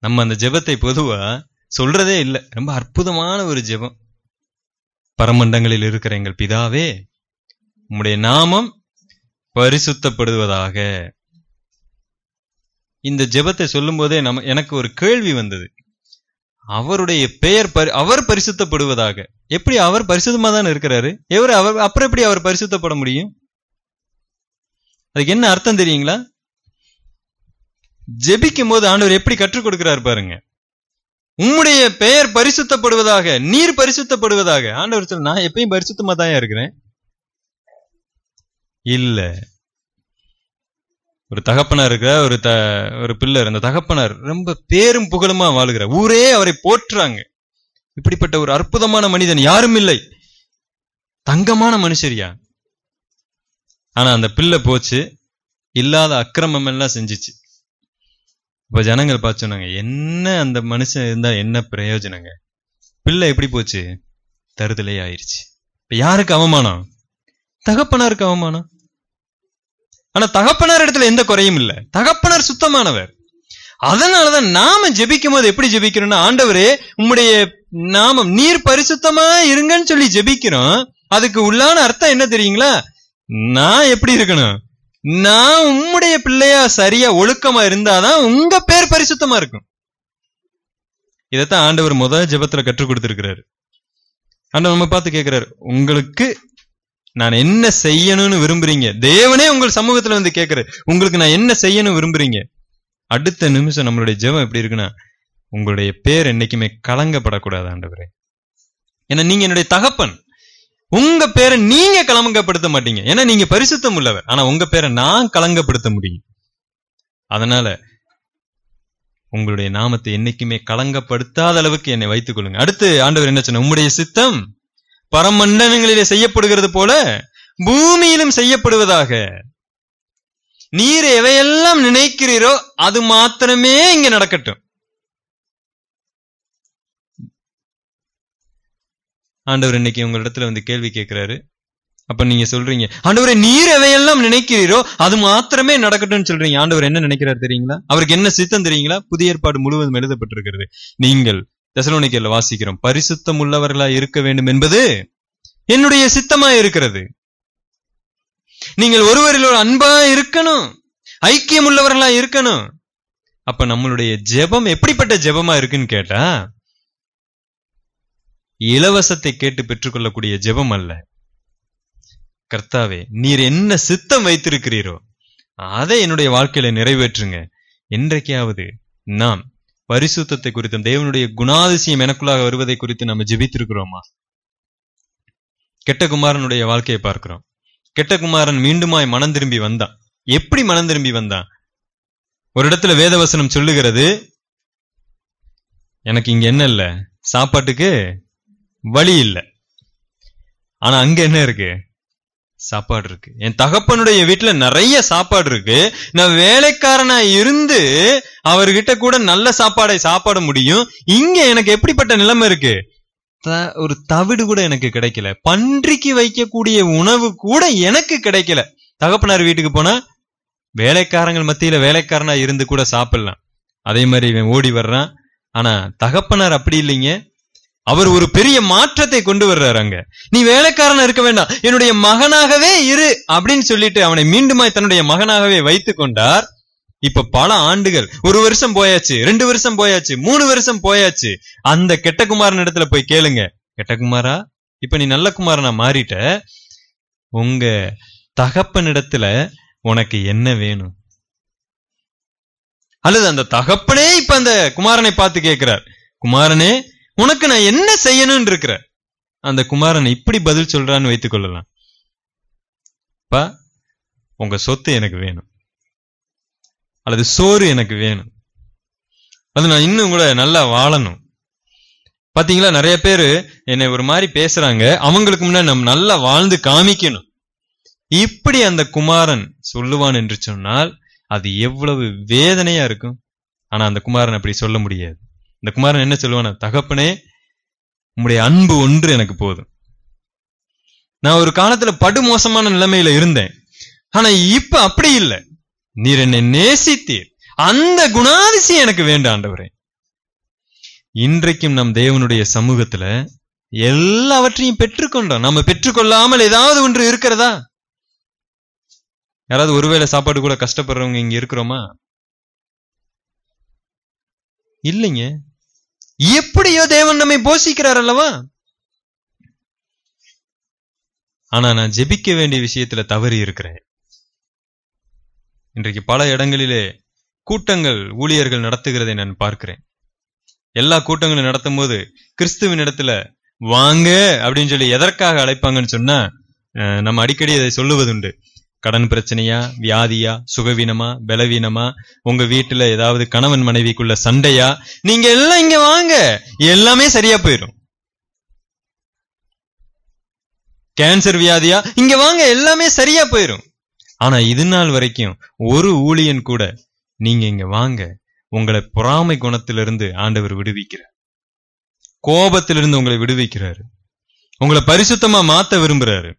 A: நம்ம அந்த ஜெபத்தை பொதுவா சொல்றதே இல்லை ரொம்ப அற்புதமான ஒரு ஜெபம் பரமண்டங்களில் இருக்கிற எங்கள் பிதாவே உம்முடைய நாமம் பரிசுத்தப்படுவதாக இந்த ஜெபத்தை சொல்லும் போதே நம்ம எனக்கு ஒரு கேள்வி வந்தது அவருடைய பெயர் பரி அவர் பரிசுத்தப்படுவதாக எப்படி அவர் பரிசுத்தமா தானே இருக்கிறாரு எவர் அவர் அப்புறம் எப்படி அவர் பரிசுத்தப்பட முடியும் அதுக்கு என்ன அர்த்தம் தெரியுங்களா ஜெபிக்கும் போது ஆண்டவர் எப்படி கற்றுக் கொடுக்கிறார் பாருங்க உம்முடைய பெயர் பரிசுத்தப்படுவதாக நீர் பரிசுத்தப்படுவதாக ஆண்டவர் சொல்ல நான் எப்பயும் பரிசுத்தமா தான் இருக்கிறேன் இல்ல ஒரு தகப்பனார் இருக்கிற ஒரு த ஒரு பிள்ளர் அந்த தகப்பனார் ரொம்ப பேரும் புகழுமா வாழுகிறார் ஊரே அவரை போற்றுறாங்க இப்படிப்பட்ட ஒரு அற்புதமான மனிதன் யாரும் இல்லை தங்கமான மனுஷரியா ஆனா அந்த பிள்ளை போச்சு இல்லாத அக்கிரமம் எல்லாம் செஞ்சிச்சு இப்ப ஜனங்கள் பார்த்தோம்னாங்க சொன்னாங்க என்ன அந்த மனுஷன் இருந்தா என்ன பிரயோஜனங்க பிள்ளை எப்படி போச்சு தருதலே ஆயிடுச்சு இப்ப யாருக்கு அவமானம் தகப்பனாருக்கு அவமானம் ஆனா தகப்பனார் இடத்துல எந்த குறையும் இல்ல தகப்பனார் சுத்தமானவர் அதனாலதான் நாம ஜபிக்கும் போது எப்படி ஜெபிக்கிறோம்னா ஆண்டவரே உம்முடைய நாமம் நீர் பரிசுத்தமா இருங்கன்னு சொல்லி ஜெபிக்கிறோம் அதுக்கு உள்ளான அர்த்தம் என்ன தெரியுங்களா நான் எப்படி இருக்கணும் நான் உம்முடைய பிள்ளையா சரியா ஒழுக்கமா இருந்தாதான் உங்க பேர் பரிசுத்தமா இருக்கும் இதைத்தான் ஆண்டவர் முத ஜபத்துல கற்றுக் கொடுத்திருக்கிறாரு ஆண்டவர் நம்ம பார்த்து கேட்கிறாரு உங்களுக்கு நான் என்ன செய்யணும்னு விரும்புறீங்க தேவனே உங்கள் சமூகத்துல வந்து கேட்கிறாரு உங்களுக்கு நான் என்ன செய்யணும் விரும்புறீங்க அடுத்த நிமிஷம் நம்மளுடைய ஜெபம் எப்படி இருக்குன்னா உங்களுடைய பேர் என்னைக்குமே கலங்கப்படக்கூடாது ஆண்டவரே ஏன்னா நீங்க என்னுடைய தகப்பன் உங்க பேரை நீங்க கலங்கப்படுத்த மாட்டீங்க ஏன்னா நீங்க பரிசுத்தம் உள்ளவர் ஆனா உங்க பேரை நான் கலங்கப்படுத்த முடியும் அதனால உங்களுடைய நாமத்தை என்னைக்குமே கலங்கப்படுத்தாத அளவுக்கு என்னை வைத்துக் கொள்ளுங்க அடுத்து ஆண்டவர் என்ன சொன்ன உம்முடைய சித்தம் பரமண்டலங்களிலே செய்யப்படுகிறது போல பூமியிலும் செய்யப்படுவதாக நீர் எவையெல்லாம் நினைக்கிறீரோ அது மாத்திரமே இங்க நடக்கட்டும் ஆண்டவர் இன்னைக்கு உங்களிடத்துல வந்து கேள்வி கேட்கிறாரு அப்ப நீங்க சொல்றீங்க ஆண்டவரை நீர் எதையெல்லாம் நினைக்கிறீரோ அது மாத்திரமே நடக்கட்டும்னு சொல்றீங்க ஆண்டவர் என்ன நினைக்கிறார் தெரியுங்களா அவருக்கு என்ன சித்தம் தெரியுங்களா புதிய ஏற்பாடு முழுவதும் எழுதப்பட்டிருக்கிறது நீங்கள் தசலோனிக்கல வாசிக்கிறோம் பரிசுத்தம் உள்ளவர்களா இருக்க வேண்டும் என்பது என்னுடைய சித்தமா இருக்கிறது நீங்கள் ஒருவரிலோட அன்பா இருக்கணும் ஐக்கியம் உள்ளவர்களா இருக்கணும் அப்ப நம்மளுடைய ஜெபம் எப்படிப்பட்ட ஜெபமா இருக்குன்னு கேட்டா இலவசத்தை கேட்டு பெற்றுக்கொள்ளக்கூடிய ஜெபம் அல்ல கர்த்தாவே நீர் என்ன சித்தம் வைத்திருக்கிறீரோ அதை என்னுடைய வாழ்க்கையில நிறைவேற்றுங்க என்றைக்காவது நாம் பரிசுத்தத்தை குறித்தும் தேவனுடைய குணாதிசயம் எனக்குள்ளாக வருவதை குறித்து நம்ம ஜெபித்திருக்கிறோமா கெட்டகுமாரனுடைய வாழ்க்கையை பார்க்கிறோம் கெட்டகுமாரன் மீண்டுமாய் மனம் திரும்பி வந்தான் எப்படி மனம் திரும்பி வந்தான் ஒரு இடத்துல வேதவசனம் சொல்லுகிறது எனக்கு இங்க என்ன இல்ல சாப்பாட்டுக்கு வழி இல்லை ஆனா அங்க என்ன இருக்கு சாப்பாடு இருக்கு என் தகப்பனுடைய வீட்டுல நிறைய சாப்பாடு இருக்கு நான் வேலைக்காரனா இருந்து அவர்கிட்ட கூட நல்ல சாப்பாடை சாப்பாட முடியும் இங்க எனக்கு எப்படிப்பட்ட நிலைமை இருக்கு ஒரு தவிடு கூட எனக்கு கிடைக்கல பன்றிக்கு வைக்கக்கூடிய உணவு கூட எனக்கு கிடைக்கல தகப்பனார் வீட்டுக்கு போனா வேலைக்காரங்கள் மத்தியில வேலைக்காரனா இருந்து கூட சாப்பிடலாம் அதே மாதிரி இவன் ஓடி வர்றான் ஆனா தகப்பனார் அப்படி இல்லைங்க அவர் ஒரு பெரிய மாற்றத்தை கொண்டு வர்றாரு அங்க நீ வேலைக்காரன் இருக்க வேண்டாம் என்னுடைய மகனாகவே இரு அப்படின்னு சொல்லிட்டு அவனை மீண்டுமாய் தன்னுடைய மகனாகவே வைத்து கொண்டார் இப்ப பல ஆண்டுகள் ஒரு வருஷம் போயாச்சு ரெண்டு வருஷம் போயாச்சு மூணு வருஷம் போயாச்சு அந்த கெட்டகுமாரன் இடத்துல போய் கேளுங்க கெட்டகுமாரா இப்ப நீ நல்ல குமாரனா மாறிட்ட உங்க தகப்பன் இடத்துல உனக்கு என்ன வேணும் அல்லது அந்த தகப்பனே இப்ப அந்த குமாரனை பார்த்து கேட்கிறார் குமாரனே உனக்கு நான் என்ன செய்யணும்னு இருக்கிற அந்த குமாரன் இப்படி பதில் சொல்றான்னு வைத்துக் கொள்ளலாம் பா உங்க சொத்து எனக்கு வேணும் அல்லது சோறு எனக்கு வேணும் அது நான் இன்னும் கூட நல்லா வாழணும் பாத்தீங்களா நிறைய பேரு என்னை ஒரு மாதிரி பேசுறாங்க அவங்களுக்கு முன்னாடி நம்ம நல்லா வாழ்ந்து காமிக்கணும் இப்படி அந்த குமாரன் சொல்லுவான் என்று சொன்னால் அது எவ்வளவு வேதனையா இருக்கும் ஆனா அந்த குமாரன் அப்படி சொல்ல முடியாது இந்த குமாரன் என்ன சொல்லுவான தகப்பனே உங்களுடைய அன்பு ஒன்று எனக்கு போதும் நான் ஒரு காலத்துல படுமோசமான நிலைமையில இருந்தேன் ஆனா இப்ப அப்படி இல்லை நீர் என்னை நேசித்தீர் அந்த குணாதிசயம் எனக்கு வேண்டாண்டவரே இன்றைக்கும் நம் தேவனுடைய சமூகத்துல எல்லாவற்றையும் பெற்றுக்கொண்டோம் நம்ம பெற்றுக்கொள்ளாமல் ஏதாவது ஒன்று இருக்கிறதா யாராவது ஒருவேளை சாப்பாடு கூட கஷ்டப்படுறவங்க இங்க இருக்கிறோமா இல்லைங்க எப்படியோ தேவன் நம்மை போஷிக்கிறார் அல்லவா ஆனா நான் ஜெபிக்க வேண்டிய விஷயத்துல தவறி இருக்கிறேன் இன்றைக்கு பல இடங்களிலே கூட்டங்கள் ஊழியர்கள் நடத்துகிறதை நான் பார்க்கிறேன் எல்லா கூட்டங்களும் நடத்தும் போது கிறிஸ்துவின் இடத்துல வாங்க அப்படின்னு சொல்லி எதற்காக அழைப்பாங்கன்னு சொன்னா நம்ம அடிக்கடி அதை சொல்லுவதுண்டு கடன் பிரச்சனையா வியாதியா சுகவீனமா பலவீனமா உங்க வீட்டுல ஏதாவது கணவன் மனைவிக்குள்ள சண்டையா நீங்க எல்லாம் இங்க வாங்க எல்லாமே சரியா போயிடும் கேன்சர் வியாதியா இங்க வாங்க எல்லாமே சரியா போயிடும் ஆனா இது நாள் வரைக்கும் ஒரு ஊழியன் கூட நீங்க இங்க வாங்க உங்களை பொறாமை குணத்திலிருந்து ஆண்டவர் விடுவிக்கிறார் கோபத்திலிருந்து உங்களை விடுவிக்கிறாரு உங்களை பரிசுத்தமா மாத்த விரும்புறாரு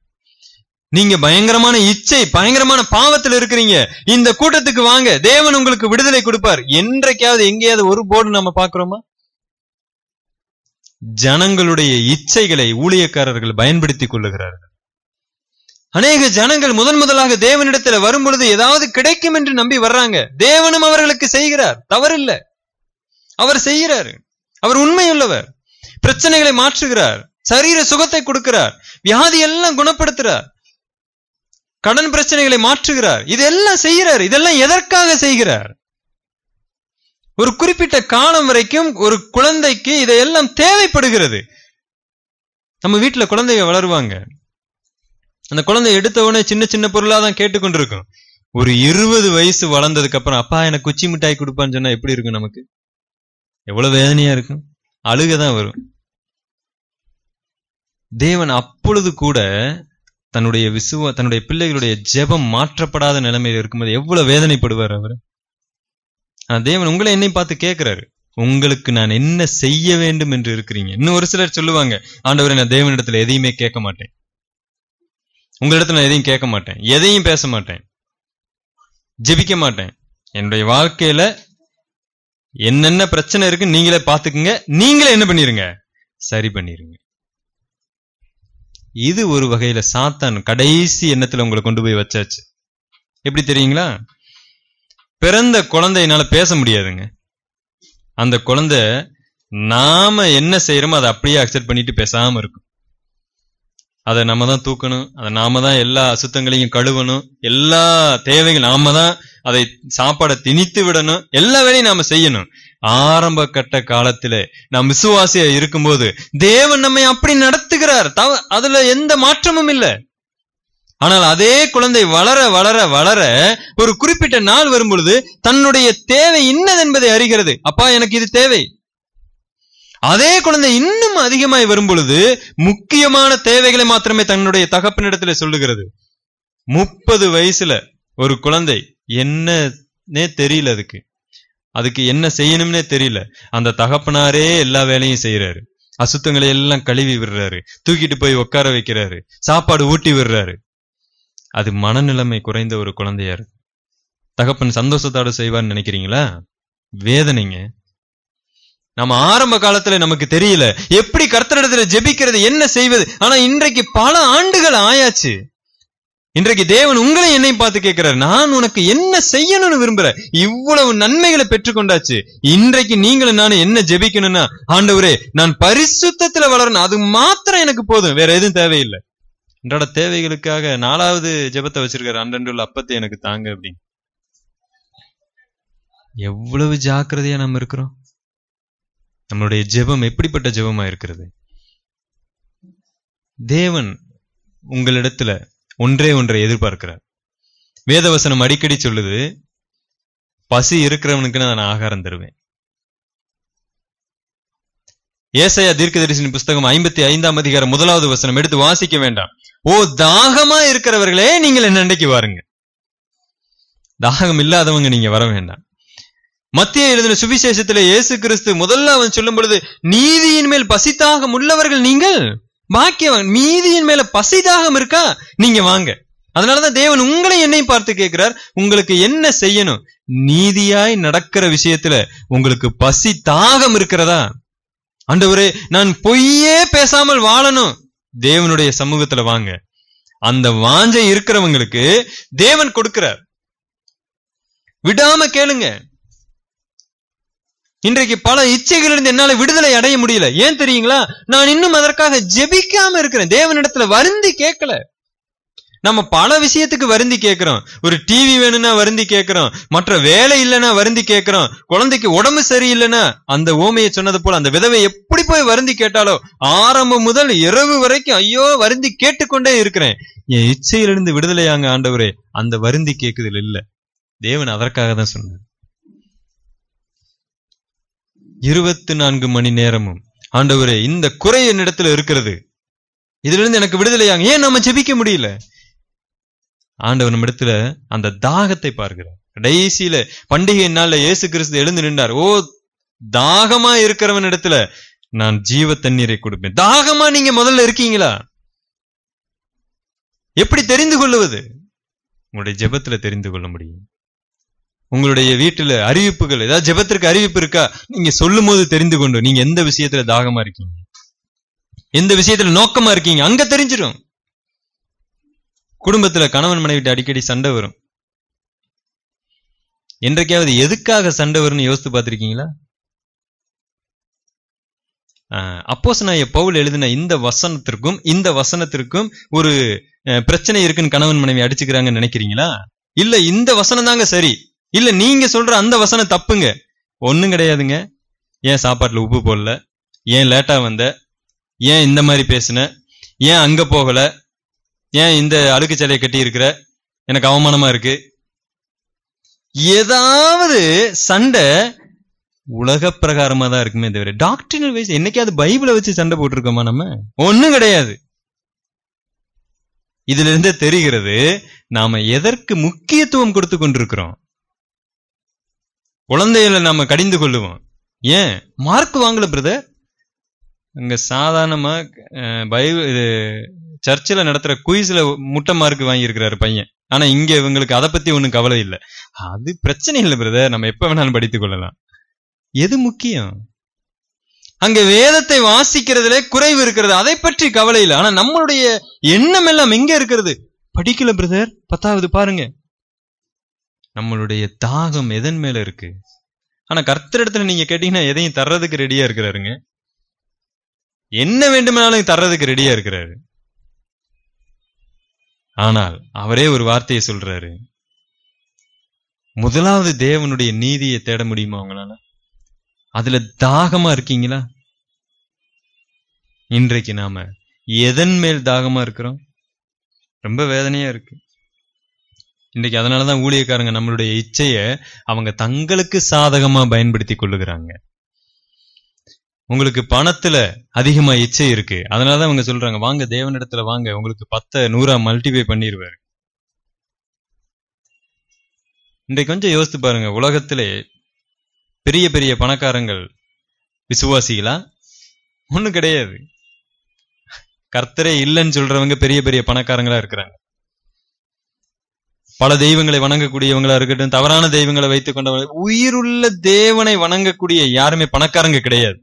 A: நீங்க பயங்கரமான இச்சை பயங்கரமான பாவத்தில் இருக்கிறீங்க இந்த கூட்டத்துக்கு வாங்க தேவன் உங்களுக்கு விடுதலை கொடுப்பார் என்றைக்காவது எங்கேயாவது ஒரு போர்டு நம்ம பாக்குறோமா ஜனங்களுடைய இச்சைகளை ஊழியக்காரர்கள் பயன்படுத்திக் கொள்ளுகிறார்கள் அநேக ஜனங்கள் முதன் முதலாக தேவனிடத்துல வரும் பொழுது ஏதாவது கிடைக்கும் என்று நம்பி வர்றாங்க தேவனும் அவர்களுக்கு செய்கிறார் தவறில்லை அவர் செய்கிறார் அவர் உண்மையுள்ளவர் பிரச்சனைகளை மாற்றுகிறார் சரீர சுகத்தை கொடுக்கிறார் வியாதி எல்லாம் குணப்படுத்துறார் கடன் பிரச்சனைகளை மாற்றுகிறார் இதெல்லாம் செய்கிறார் இதெல்லாம் எதற்காக செய்கிறார் ஒரு குறிப்பிட்ட காலம் வரைக்கும் ஒரு குழந்தைக்கு இதையெல்லாம் தேவைப்படுகிறது நம்ம வீட்டுல குழந்தைங்க வளருவாங்க அந்த குழந்தை எடுத்த உடனே சின்ன சின்ன பொருளா தான் கேட்டுக்கொண்டிருக்கும் ஒரு இருபது வயசு வளர்ந்ததுக்கு அப்புறம் அப்பா எனக்கு குச்சி மிட்டாய் கொடுப்பான்னு சொன்னா எப்படி இருக்கும் நமக்கு எவ்வளவு வேதனையா இருக்கும் அழுகதான் வரும் தேவன் அப்பொழுது கூட தன்னுடைய விசுவ தன்னுடைய பிள்ளைகளுடைய ஜெபம் மாற்றப்படாத நிலைமையில் இருக்கும்போது எவ்வளவு வேதனைப்படுவார் அவர் தேவன் உங்களை என்னை பார்த்து கேட்கிறாரு உங்களுக்கு நான் என்ன செய்ய வேண்டும் என்று இருக்கிறீங்க இன்னும் ஒரு சிலர் சொல்லுவாங்க ஆண்டவரை நான் தேவனிடத்துல எதையுமே கேட்க மாட்டேன் உங்களிடத்துல நான் எதையும் கேட்க மாட்டேன் எதையும் பேச மாட்டேன் ஜெபிக்க மாட்டேன் என்னுடைய வாழ்க்கையில என்னென்ன பிரச்சனை இருக்கு நீங்களே பாத்துக்குங்க நீங்களே என்ன பண்ணிருங்க சரி பண்ணிருங்க இது ஒரு வகையில சாத்தான் கடைசி எண்ணத்துல உங்களை கொண்டு போய் வச்சாச்சு எப்படி தெரியுங்களா பிறந்த குழந்தையினால பேச முடியாதுங்க அந்த குழந்தை நாம என்ன செய்யறோமோ அதை அப்படியே அக்செப்ட் பண்ணிட்டு பேசாம இருக்கும் அதை நம்ம தான் தூக்கணும் அதை நாம தான் எல்லா அசுத்தங்களையும் கழுவணும் எல்லா தேவைகள் நாம தான் அதை சாப்பாடை திணித்து விடணும் எல்லா வேலையும் நாம செய்யணும் ஆரம்ப கட்ட காலத்திலே நாம் விசுவாசியா இருக்கும்போது தேவன் நம்மை அப்படி நடத்துகிறார் அதுல எந்த மாற்றமும் இல்லை ஆனால் அதே குழந்தை வளர வளர வளர ஒரு குறிப்பிட்ட நாள் வரும்பொழுது தன்னுடைய தேவை இன்னது என்பதை அறிகிறது அப்பா எனக்கு இது தேவை அதே குழந்தை இன்னும் அதிகமாய் வரும் பொழுது முக்கியமான தேவைகளை மாத்திரமே தன்னுடைய தகப்பனிடத்துல சொல்லுகிறது முப்பது வயசுல ஒரு குழந்தை என்னன்னே தெரியல அதுக்கு அதுக்கு என்ன செய்யணும்னே தெரியல அந்த தகப்பனாரே எல்லா வேலையும் செய்யறாரு அசுத்தங்களை எல்லாம் கழுவி விடுறாரு தூக்கிட்டு போய் உட்கார வைக்கிறாரு சாப்பாடு ஊட்டி விடுறாரு அது மனநிலைமை குறைந்த ஒரு குழந்தையா இருக்கு தகப்பன் சந்தோஷத்தோட செய்வான்னு நினைக்கிறீங்களா வேதனைங்க நம்ம ஆரம்ப காலத்துல நமக்கு தெரியல எப்படி கர்த்தரிடத்துல ஜெபிக்கிறது என்ன செய்வது ஆனா இன்றைக்கு பல ஆண்டுகள் ஆயாச்சு இன்றைக்கு தேவன் உங்களை என்னை பார்த்து கேட்கிறார் நான் உனக்கு என்ன செய்யணும்னு விரும்புறேன் இவ்வளவு நன்மைகளை பெற்றுக்கொண்டாச்சு இன்றைக்கு நீங்களும் நானும் என்ன ஜெபிக்கணும்னா ஆண்டவரே நான் பரிசுத்தத்துல வளரணும் அது மாத்திரம் எனக்கு போதும் வேற எதுவும் தேவையில்லை அன்றாட தேவைகளுக்காக நாலாவது ஜெபத்தை வச்சிருக்காரு அன்றன்றுள்ள அப்பத்தை எனக்கு தாங்க அப்படின்னு எவ்வளவு ஜாக்கிரதையா நம்ம இருக்கிறோம் நம்மளுடைய ஜெபம் எப்படிப்பட்ட ஜெபமா இருக்கிறது தேவன் உங்களிடத்துல ஒன்றே ஒன்றை எதிர்பார்க்கிறார் வேதவசனம் அடிக்கடி சொல்லுது பசி இருக்கிறவனுக்கு நான் ஆகாரம் தருவேன் ஏசையா தரிசன புஸ்தகம் ஐம்பத்தி ஐந்தாம் அதிகாரம் முதலாவது வசனம் எடுத்து வாசிக்க வேண்டாம் ஓ தாகமா இருக்கிறவர்களே நீங்கள் என்னண்டைக்கு வாருங்க தாகம் இல்லாதவங்க நீங்க வர வேண்டாம் மத்திய எழுதின சுவிசேஷத்துல இயேசு கிறிஸ்து முதல்ல அவன் சொல்லும் பொழுது நீதியின் மேல் பசித்தாக உள்ளவர்கள் நீங்கள் பாக்கியவான் மீதியின் மேல பசி தாகம் இருக்கா நீங்க வாங்க அதனாலதான் தேவன் உங்களை என்னையும் பார்த்து கேட்கிறார் உங்களுக்கு என்ன செய்யணும் நீதியாய் நடக்கிற விஷயத்துல உங்களுக்கு பசி தாகம் இருக்கிறதா அண்டவரே நான் பொய்யே பேசாமல் வாழணும் தேவனுடைய சமூகத்துல வாங்க அந்த வாஞ்சை இருக்கிறவங்களுக்கு தேவன் கொடுக்கிறார் விடாம கேளுங்க இன்றைக்கு பல இச்சைகளிலிருந்து என்னால விடுதலை அடைய முடியல ஏன் தெரியுங்களா நான் இன்னும் அதற்காக ஜெபிக்காம இருக்கிறேன் தேவனிடத்துல வருந்தி கேட்கல நம்ம பல விஷயத்துக்கு வருந்தி கேட்கிறோம் ஒரு டிவி வேணும்னா வருந்தி கேட்கிறோம் மற்ற வேலை இல்லைன்னா வருந்தி கேட்கிறோம் குழந்தைக்கு உடம்பு சரியில்லைன்னா அந்த ஓமையை சொன்னது போல அந்த விதவை எப்படி போய் வருந்தி கேட்டாலோ ஆரம்பம் முதல் இரவு வரைக்கும் ஐயோ வருந்தி கேட்டுக்கொண்டே இருக்கிறேன் என் இச்சையிலிருந்து விடுதலையாங்க ஆண்டவரே அந்த வருந்தி கேட்குதல் இல்லை தேவன் அதற்காக தான் சொன்னார் இருபத்தி நான்கு மணி நேரமும் ஆண்டவரே இந்த குறை என்னிடத்துல இருக்கிறது இதிலிருந்து எனக்கு விடுதலையாங்க ஏன் நம்ம ஜெபிக்க முடியல ஆண்டவர் நம்ம இடத்துல அந்த தாகத்தை பார்க்கிறார் கடைசியில பண்டிகை நாள்ல இயேசு கிறிஸ்து எழுந்து நின்றார் ஓ தாகமா இருக்கிறவன் இடத்துல நான் ஜீவ தண்ணீரை கொடுப்பேன் தாகமா நீங்க முதல்ல இருக்கீங்களா எப்படி தெரிந்து கொள்ளுவது உங்களுடைய ஜெபத்துல தெரிந்து கொள்ள முடியும் உங்களுடைய வீட்டுல அறிவிப்புகள் ஏதாவது ஜபத்திற்கு அறிவிப்பு இருக்கா நீங்க சொல்லும் போது தெரிந்து கொண்டு நீங்க எந்த விஷயத்துல தாகமா இருக்கீங்க எந்த விஷயத்துல நோக்கமா இருக்கீங்க அங்க தெரிஞ்சிடும் குடும்பத்துல கணவன் மனைவிட்டு அடிக்கடி சண்டை வரும் என்றைக்காவது எதுக்காக சண்டை வரும்னு யோசித்து பார்த்திருக்கீங்களா அப்போஸ் நான் பவுல் எழுதின இந்த வசனத்திற்கும் இந்த வசனத்திற்கும் ஒரு பிரச்சனை இருக்குன்னு கணவன் மனைவி அடிச்சுக்கிறாங்கன்னு நினைக்கிறீங்களா இல்ல இந்த வசனம் தாங்க சரி இல்ல நீங்க சொல்ற அந்த வசனம் தப்புங்க ஒன்றும் கிடையாதுங்க ஏன் சாப்பாட்டில் உப்பு போடல ஏன் லேட்டா வந்த ஏன் இந்த மாதிரி பேசுன ஏன் அங்க போகல ஏன் இந்த அழுக்கு சிலையை கட்டி இருக்கிற எனக்கு அவமானமா இருக்கு ஏதாவது சண்டை உலக பிரகாரமா தான் இருக்குமே தவிர டாக்டரினல் வைஸ் என்னைக்காவது பைபிளை வச்சு சண்டை போட்டிருக்கோமா நம்ம ஒன்றும் கிடையாது இதுல இருந்தே தெரிகிறது நாம எதற்கு முக்கியத்துவம் கொடுத்து கொண்டிருக்கிறோம் குழந்தைகளை நாம கடிந்து கொள்ளுவோம் ஏன் மார்க் வாங்கல பிரதர் அங்க சாதாரணமா பைபிள் இது சர்ச்சில் நடத்துற குயிஸ்ல முட்டை மார்க் வாங்கியிருக்கிறாரு பையன் ஆனா இங்க இவங்களுக்கு அதை பத்தி ஒன்றும் கவலை இல்லை அது பிரச்சனை இல்லை பிரதர் நம்ம எப்ப வேணாலும் படித்துக் கொள்ளலாம் எது முக்கியம் அங்க வேதத்தை வாசிக்கிறதுல குறைவு இருக்கிறது அதை பற்றி கவலை இல்லை ஆனா நம்மளுடைய எண்ணம் எல்லாம் எங்க இருக்கிறது படிக்கல பிரதர் பத்தாவது பாருங்க நம்மளுடைய தாகம் எதன் மேல இருக்கு ஆனா இடத்துல நீங்க கேட்டீங்கன்னா எதையும் தர்றதுக்கு ரெடியா இருக்கிறாருங்க என்ன வேண்டுமானாலும் தர்றதுக்கு ரெடியா இருக்கிறாரு ஆனால் அவரே ஒரு வார்த்தையை சொல்றாரு முதலாவது தேவனுடைய நீதியை தேட முடியுமா அவங்களால அதுல தாகமா இருக்கீங்களா இன்றைக்கு நாம எதன் மேல் தாகமா இருக்கிறோம் ரொம்ப வேதனையா இருக்கு இன்றைக்கு அதனால தான் ஊழியக்காரங்க நம்மளுடைய இச்சையை அவங்க தங்களுக்கு சாதகமாக பயன்படுத்தி கொள்ளுகிறாங்க உங்களுக்கு பணத்துல அதிகமா இச்சை இருக்கு அதனாலதான் அவங்க சொல்றாங்க வாங்க தேவனிடத்துல வாங்க உங்களுக்கு பத்த நூறா மல்டிபை பண்ணிடுவாரு இன்றைக்கு கொஞ்சம் யோசித்து பாருங்க உலகத்திலே பெரிய பெரிய பணக்காரங்கள் விசுவாசிகளா ஒண்ணு கிடையாது கர்த்தரே இல்லைன்னு சொல்றவங்க பெரிய பெரிய பணக்காரங்களா இருக்கிறாங்க பல தெய்வங்களை வணங்கக்கூடியவங்களா இருக்கட்டும் தவறான தெய்வங்களை வைத்துக் கொண்டவங்க உயிருள்ள தேவனை வணங்கக்கூடிய யாருமே பணக்காரங்க கிடையாது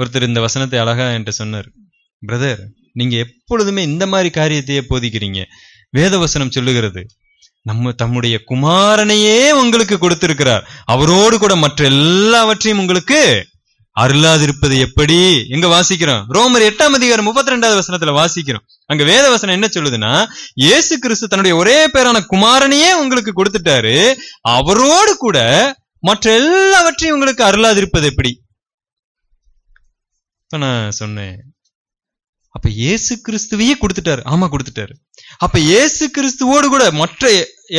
A: ஒருத்தர் இந்த வசனத்தை அழகா என்கிட்ட சொன்னார் பிரதர் நீங்க எப்பொழுதுமே இந்த மாதிரி காரியத்தையே போதிக்கிறீங்க வேத வசனம் சொல்லுகிறது நம்ம தம்முடைய குமாரனையே உங்களுக்கு கொடுத்திருக்கிறார் அவரோடு கூட மற்ற எல்லாவற்றையும் உங்களுக்கு அருளாதிருப்பது எப்படி எங்க வாசிக்கிறோம் ரோமர் எட்டாம் அதிகாரம் முப்பத்தி ரெண்டாவது வசனத்துல வாசிக்கிறோம் அங்க வேத வசனம் என்ன சொல்லுதுன்னா ஏசு கிறிஸ்து தன்னுடைய ஒரே பேரான குமாரனையே உங்களுக்கு கொடுத்துட்டாரு அவரோடு கூட மற்ற எல்லாவற்றையும் உங்களுக்கு அருளாதிருப்பது எப்படி நான் சொன்னேன் அப்ப ஏசு கிறிஸ்துவையே கொடுத்துட்டாரு ஆமா கொடுத்துட்டாரு அப்ப ஏசு கிறிஸ்துவோடு கூட மற்ற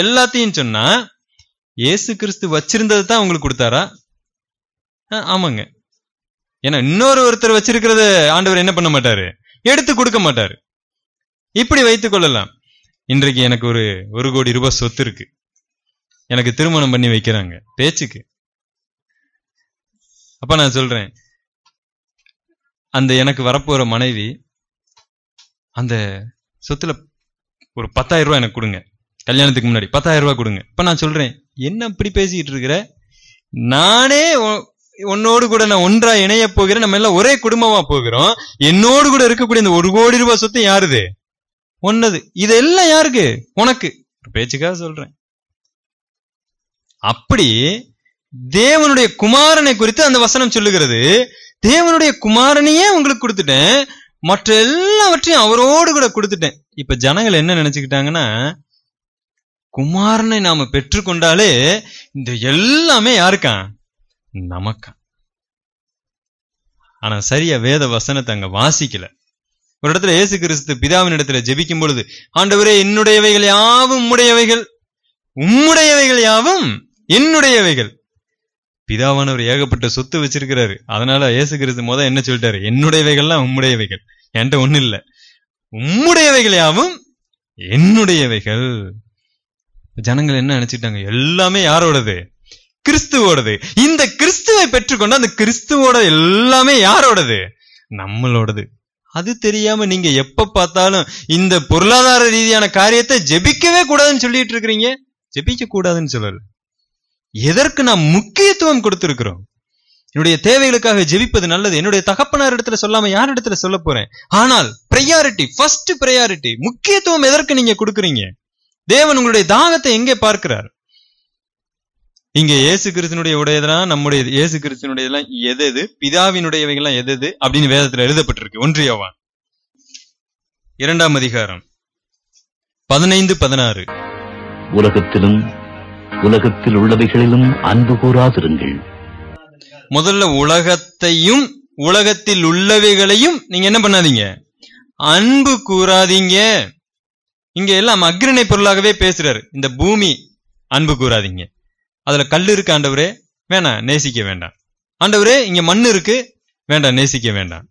A: எல்லாத்தையும் சொன்னா இயேசு கிறிஸ்து வச்சிருந்ததை தான் உங்களுக்கு கொடுத்தாரா ஆமாங்க ஏன்னா இன்னொரு ஒருத்தர் வச்சிருக்கிறத ஆண்டவர் என்ன பண்ண மாட்டாரு எடுத்து கொடுக்க மாட்டாரு இப்படி வைத்துக் கொள்ளலாம் இன்றைக்கு எனக்கு ஒரு ஒரு கோடி ரூபாய் சொத்து இருக்கு எனக்கு திருமணம் பண்ணி வைக்கிறாங்க பேச்சுக்கு அப்ப நான் சொல்றேன் அந்த எனக்கு வரப்போற மனைவி அந்த சொத்துல ஒரு பத்தாயிரம் ரூபாய் எனக்கு கொடுங்க கல்யாணத்துக்கு முன்னாடி பத்தாயிரம் ரூபாய் கொடுங்க இப்ப நான் சொல்றேன் என்ன இப்படி பேசிக்கிட்டு இருக்கிற நானே உன்னோடு கூட நான் ஒன்றா இணைய போகிறேன் நம்ம எல்லாம் ஒரே குடும்பமா போகிறோம் என்னோடு கூட இருக்கக்கூடிய இந்த ஒரு கோடி ரூபாய் சொத்து யாருது ஒன்னது இதெல்லாம் யாருக்கு உனக்கு பேச்சுக்காக சொல்றேன் அப்படி தேவனுடைய குமாரனை குறித்து அந்த வசனம் சொல்லுகிறது தேவனுடைய குமாரனையே உங்களுக்கு கொடுத்துட்டேன் மற்ற எல்லாவற்றையும் அவரோடு கூட கொடுத்துட்டேன் இப்ப ஜனங்கள் என்ன நினைச்சுக்கிட்டாங்கன்னா குமாரனை நாம பெற்றுக்கொண்டாலே இந்த எல்லாமே யாருக்கான் நமக்கா ஆனா சரியா வேத வசனத்தை அங்க வாசிக்கல ஒரு இடத்துல இயேசு கிறிஸ்து பிதாவின் இடத்துல ஜெபிக்கும் பொழுது ஆண்டவரே என்னுடையவைகள் யாவும் உம்முடையவைகள் உம்முடையவைகள் யாவும் என்னுடையவைகள் பிதாவானவர் ஏகப்பட்ட சொத்து வச்சிருக்கிறாரு அதனால இயேசு கிறிஸ்து மோத என்ன சொல்லிட்டாரு என்னுடையவைகள்லாம் உம்முடையவைகள் என்கிட்ட ஒண்ணு இல்ல உம்முடையவைகள் யாவும் என்னுடையவைகள் ஜனங்கள் என்ன நினைச்சிட்டாங்க எல்லாமே யாரோடது கிறிஸ்துவோடது இந்த கிறிஸ்துவை பெற்றுக்கொண்டு அந்த கிறிஸ்துவோட எல்லாமே யாரோடது நம்மளோடது அது தெரியாம நீங்க எப்ப பார்த்தாலும் இந்த பொருளாதார ரீதியான காரியத்தை ஜெபிக்கவே கூடாதுன்னு சொல்லிட்டு இருக்கிறீங்க ஜெபிக்க கூடாதுன்னு சொல்லல எதற்கு நாம் முக்கியத்துவம் கொடுத்திருக்கிறோம் என்னுடைய தேவைகளுக்காக ஜெபிப்பது நல்லது என்னுடைய தகப்பனார் இடத்துல சொல்லாம யார் இடத்துல சொல்ல போறேன் ஆனால் பிரையாரிட்டி ஃபர்ஸ்ட் பிரையாரிட்டி முக்கியத்துவம் எதற்கு நீங்க கொடுக்குறீங்க தேவன் உங்களுடைய தாகத்தை எங்கே பார்க்கிறார் இங்க இயேசு கிறிஸ்தனுடைய உடையதெல்லாம் நம்முடைய இயேசு கிறிஸ்தனுடையதெல்லாம் எது எது பிதாவினுடையவைகள்லாம் எது எது அப்படின்னு வேதத்துல எழுதப்பட்டிருக்கு ஒன்றியவான் இரண்டாம் அதிகாரம் பதினைந்து பதினாறு உலகத்திலும் உலகத்தில் உள்ளவைகளிலும் அன்பு கூறாதிருங்கள் முதல்ல உலகத்தையும் உலகத்தில் உள்ளவைகளையும் நீங்க என்ன பண்ணாதீங்க அன்பு கூறாதீங்க இங்க எல்லாம் அக்ரணை பொருளாகவே பேசுறாரு இந்த பூமி அன்பு கூறாதீங்க அதுல கல் இருக்கு ஆண்டவரே வேணாம் நேசிக்க வேண்டாம் ஆண்டவரே இங்க மண் இருக்கு வேண்டாம் நேசிக்க வேண்டாம்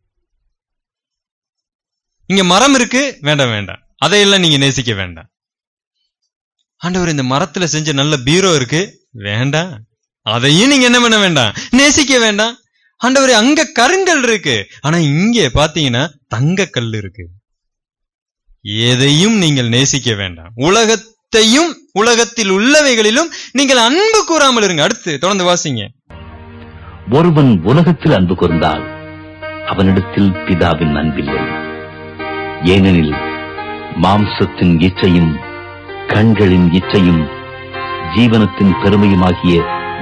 A: இங்க மரம் இருக்கு வேண்டாம் வேண்டாம் அதையெல்லாம் நீங்க நேசிக்க வேண்டாம் ஆண்டவர் இந்த மரத்துல செஞ்ச நல்ல பீரோ இருக்கு வேண்டாம் அதையும் நீங்க என்ன பண்ண வேண்டாம் நேசிக்க வேண்டாம் ஆண்டவர் அங்க கருங்கல் இருக்கு ஆனா இங்க பாத்தீங்கன்னா தங்க கல் இருக்கு எதையும் நீங்கள் நேசிக்க வேண்டாம் உலகத்தையும் உலகத்தில் உள்ளவைகளிலும் நீங்கள் அன்பு கூறாமல் இருங்க அடுத்து தொடர்ந்து வாசிங்க ஒருவன் உலகத்தில் அன்பு கூர்ந்தால் அவனிடத்தில் பிதாவின் அன்பில்லை ஏனெனில் மாம்சத்தின் இச்சையும் கண்களின் இச்சையும் ஜீவனத்தின் பெருமையுமாகிய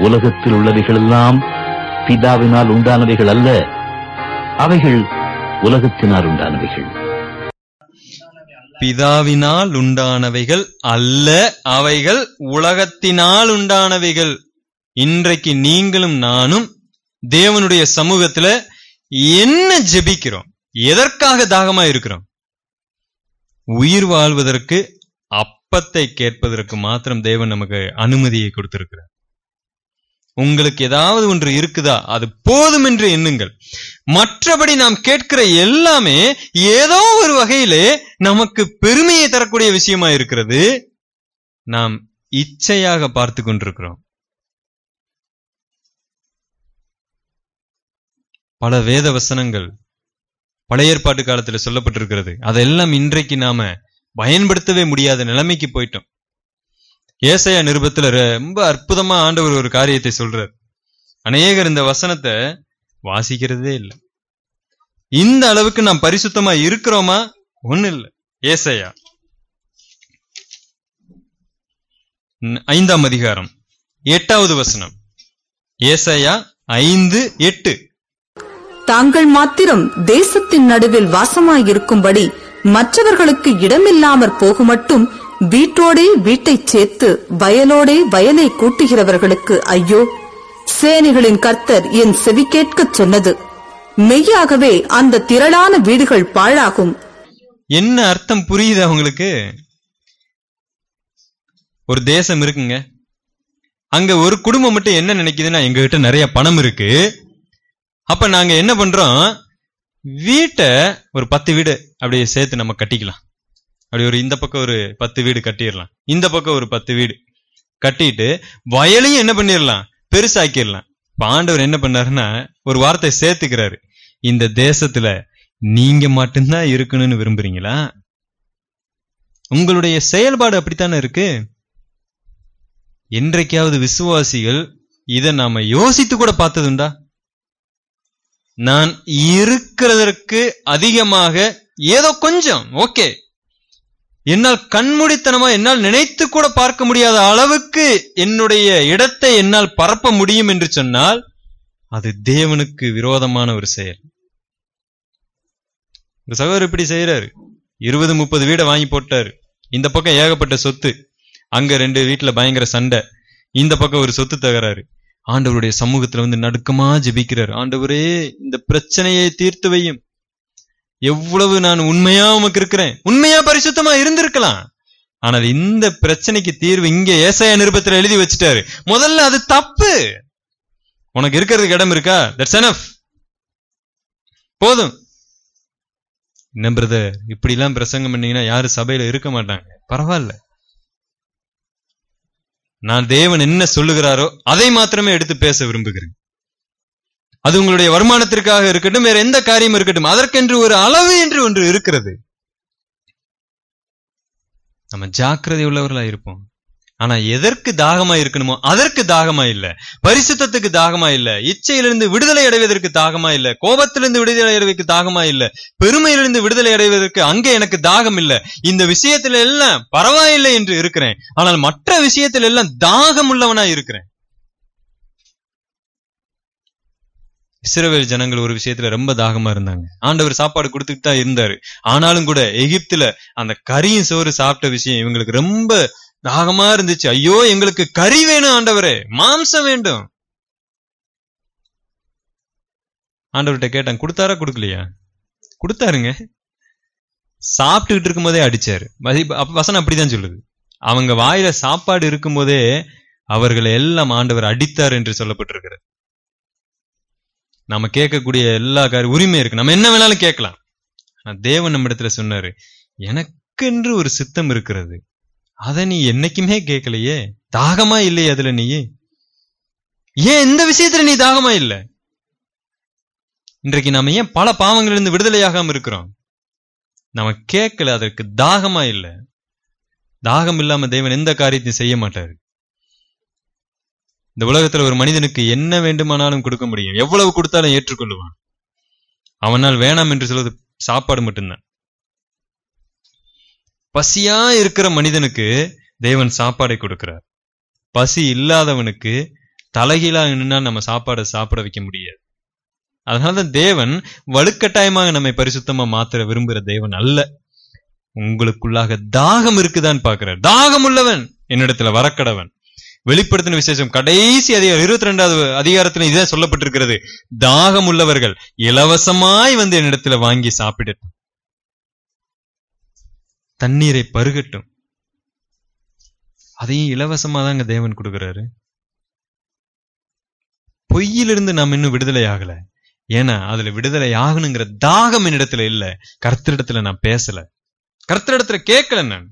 A: உலகத்தில் உள்ளவைகளெல்லாம் பிதாவினால் உண்டானவைகள் அல்ல அவைகள் உலகத்தினால் உண்டானவைகள் பிதாவினால் உண்டானவைகள் அல்ல அவைகள் உலகத்தினால் உண்டானவைகள் இன்றைக்கு நீங்களும் நானும் தேவனுடைய சமூகத்துல என்ன ஜெபிக்கிறோம் எதற்காக தாகமா இருக்கிறோம் உயிர் வாழ்வதற்கு அப்பத்தை கேட்பதற்கு மாத்திரம் தேவன் நமக்கு அனுமதியை கொடுத்திருக்கிறார் உங்களுக்கு ஏதாவது ஒன்று இருக்குதா அது போதும் என்று எண்ணுங்கள் மற்றபடி நாம் கேட்கிற எல்லாமே ஏதோ ஒரு வகையிலே நமக்கு பெருமையை தரக்கூடிய விஷயமா இருக்கிறது நாம் இச்சையாக பார்த்து கொண்டிருக்கிறோம் பல வேத வசனங்கள் பழைய ஏற்பாட்டு காலத்தில் சொல்லப்பட்டிருக்கிறது அதெல்லாம் இன்றைக்கு நாம பயன்படுத்தவே முடியாத நிலைமைக்கு போயிட்டோம் ஏசையா நிருபத்துல ரொம்ப அற்புதமா ஆண்டவர் ஒரு காரியத்தை சொல்றார் அநேகர் இந்த வசனத்தை வாசிக்கிறதே இல்லை இந்த அளவுக்கு நாம் பரிசுத்தமா இருக்கிறோமா ஒண்ணு இல்லை ஏசையா ஐந்தாம் அதிகாரம் எட்டாவது வசனம் ஏசையா ஐந்து எட்டு தாங்கள் மாத்திரம் தேசத்தின் நடுவில் வாசமாயிருக்கும்படி மற்றவர்களுக்கு இடமில்லாமற் போகும் மட்டும் வீட்டோடே வீட்டை சேர்த்து வயலோடே வயலை கூட்டுகிறவர்களுக்கு ஐயோ சேனைகளின் கர்த்தர் என் செவி கேட்கச் சொன்னது மெய்யாகவே அந்த திரளான வீடுகள் பாழாகும் என்ன அர்த்தம் புரியுது அவங்களுக்கு ஒரு தேசம் இருக்குங்க அங்க ஒரு குடும்பம் மட்டும் என்ன நினைக்குதுன்னா எங்க கிட்ட நிறைய பணம் இருக்கு அப்ப நாங்க என்ன பண்றோம் வீட்டை ஒரு பத்து வீடு அப்படியே சேர்த்து நம்ம கட்டிக்கலாம் அப்படி ஒரு இந்த பக்கம் ஒரு பத்து வீடு கட்டிடலாம் இந்த பக்கம் ஒரு பத்து வீடு கட்டிட்டு வயலையும் என்ன பண்ணிடலாம் பெருசாக்கிடலாம் பாண்டவர் என்ன பண்ணாருன்னா ஒரு வார்த்தை சேர்த்துக்கிறாரு இந்த தேசத்துல நீங்க மட்டும்தான் இருக்கணும்னு விரும்புறீங்களா உங்களுடைய செயல்பாடு அப்படித்தானே இருக்கு என்றைக்காவது விசுவாசிகள் இதை நாம யோசித்து கூட பார்த்ததுண்டா நான் இருக்கிறதற்கு அதிகமாக ஏதோ கொஞ்சம் ஓகே என்னால் கண்முடித்தனமா என்னால் நினைத்து கூட பார்க்க முடியாத அளவுக்கு என்னுடைய இடத்தை என்னால் பரப்ப முடியும் என்று சொன்னால் அது தேவனுக்கு விரோதமான ஒரு செயல் ஒரு சகோதரர் இப்படி செய்யறாரு இருபது முப்பது வீடை வாங்கி போட்டாரு இந்த பக்கம் ஏகப்பட்ட சொத்து அங்க ரெண்டு வீட்டுல பயங்கர சண்டை இந்த பக்கம் ஒரு சொத்து தகராறு ஆண்டவருடைய சமூகத்துல வந்து நடுக்கமா ஜெபிக்கிறார் ஆண்டவரே இந்த பிரச்சனையை தீர்த்து வையும் எவ்வளவு நான் உண்மையா உமக்கு இருக்கிறேன் உண்மையா பரிசுத்தமா இருந்திருக்கலாம் ஆனால் இந்த பிரச்சனைக்கு தீர்வு இங்க ஏசாய நிருபத்தில் எழுதி வச்சுட்டாரு முதல்ல அது தப்பு உனக்கு இருக்கிறதுக்கு இடம் இருக்கா தட்ஸ் எனஃப் போதும் என்ன பிரதர் இப்படி எல்லாம் பிரசங்கம் பண்ணீங்கன்னா யாரும் சபையில இருக்க மாட்டாங்க பரவாயில்ல நான் தேவன் என்ன சொல்லுகிறாரோ அதை மாத்திரமே எடுத்து பேச விரும்புகிறேன் அது உங்களுடைய வருமானத்திற்காக இருக்கட்டும் வேற எந்த காரியம் இருக்கட்டும் அதற்கென்று ஒரு அளவு என்று ஒன்று இருக்கிறது நம்ம ஜாக்கிரதை உள்ளவர்களா இருப்போம் ஆனா எதற்கு தாகமா இருக்கணுமோ அதற்கு தாகமா இல்ல பரிசுத்தத்துக்கு தாகமா இல்ல இச்சையிலிருந்து விடுதலை அடைவதற்கு தாகமா இல்ல கோபத்திலிருந்து விடுதலை அடைவதற்கு தாகமா இல்ல பெருமையிலிருந்து விடுதலை அடைவதற்கு அங்கே எனக்கு தாகம் இல்ல இந்த விஷயத்துல எல்லாம் பரவாயில்லை என்று இருக்கிறேன் ஆனால் மற்ற விஷயத்துல எல்லாம் தாகம் உள்ளவனா இருக்கிறேன் இஸ்ரவேல் ஜனங்கள் ஒரு விஷயத்துல ரொம்ப தாகமா இருந்தாங்க ஆண்டவர் சாப்பாடு கொடுத்துட்டு தான் இருந்தாரு ஆனாலும் கூட எகிப்துல அந்த கரியும் சோறு சாப்பிட்ட விஷயம் இவங்களுக்கு ரொம்ப தாகமா இருந்துச்சு ஐயோ எங்களுக்கு கறி வேணும் ஆண்டவரே மாம்சம் வேண்டும் ஆண்டவர்கிட்ட கேட்டாங்க கொடுத்தாரா கொடுக்கலையா கொடுத்தாருங்க சாப்பிட்டுக்கிட்டு இருக்கும்போதே அடிச்சாரு வசனம் அப்படிதான் சொல்லுது அவங்க வாயில சாப்பாடு இருக்கும்போதே அவர்களை எல்லாம் ஆண்டவர் அடித்தார் என்று சொல்லப்பட்டிருக்கிறது நம்ம கேட்கக்கூடிய எல்லா காரியம் உரிமை இருக்கு நம்ம என்ன வேணாலும் கேட்கலாம் ஆனா தேவன் நம்ம இடத்துல சொன்னாரு எனக்கென்று ஒரு சித்தம் இருக்கிறது அத நீ என்னைக்குமே கேட்கலையே தாகமா இல்லையே அதுல நீ ஏன் எந்த விஷயத்துல நீ தாகமா இல்ல இன்றைக்கு நாம ஏன் பல பாவங்களிலிருந்து விடுதலையாகாம இருக்கிறோம் நம்ம கேட்கல அதற்கு தாகமா இல்ல தாகம் இல்லாம தேவன் எந்த காரியத்தையும் செய்ய மாட்டாரு இந்த உலகத்துல ஒரு மனிதனுக்கு என்ன வேண்டுமானாலும் கொடுக்க முடியும் எவ்வளவு கொடுத்தாலும் ஏற்றுக்கொள்ளுவான் அவனால் வேணாம் என்று சொல்வது சாப்பாடு மட்டும்தான் பசியா இருக்கிற மனிதனுக்கு தேவன் சாப்பாடை கொடுக்கிறார் பசி இல்லாதவனுக்கு தலைகீழா நின்னா நம்ம சாப்பாடை சாப்பிட வைக்க முடியாது அதனாலதான் தேவன் வலுக்கட்டாயமாக நம்மை பரிசுத்தமா மாத்திர விரும்புகிற தேவன் அல்ல உங்களுக்குள்ளாக தாகம் இருக்குதான்னு பாக்குறார் தாகம் உள்ளவன் என்னிடத்துல வரக்கடவன் வெளிப்படுத்தின விசேஷம் கடைசி அதிகாரம் இருபத்தி ரெண்டாவது அதிகாரத்துல இதே சொல்லப்பட்டிருக்கிறது தாகம் உள்ளவர்கள் இலவசமாய் வந்து என்னிடத்துல வாங்கி சாப்பிடட்டும் தண்ணீரை பருகட்டும் அதையும் இலவசமா தாங்க தேவன் கொடுக்கிறாரு பொய்யிலிருந்து நாம் இன்னும் விடுதலை ஆகல ஏன்னா அதுல விடுதலை ஆகணுங்கிற தாகம் என்னிடத்துல இல்ல கர்த்தரிடத்துல நான் பேசல கர்த்தரிடத்துல கேட்கல நான்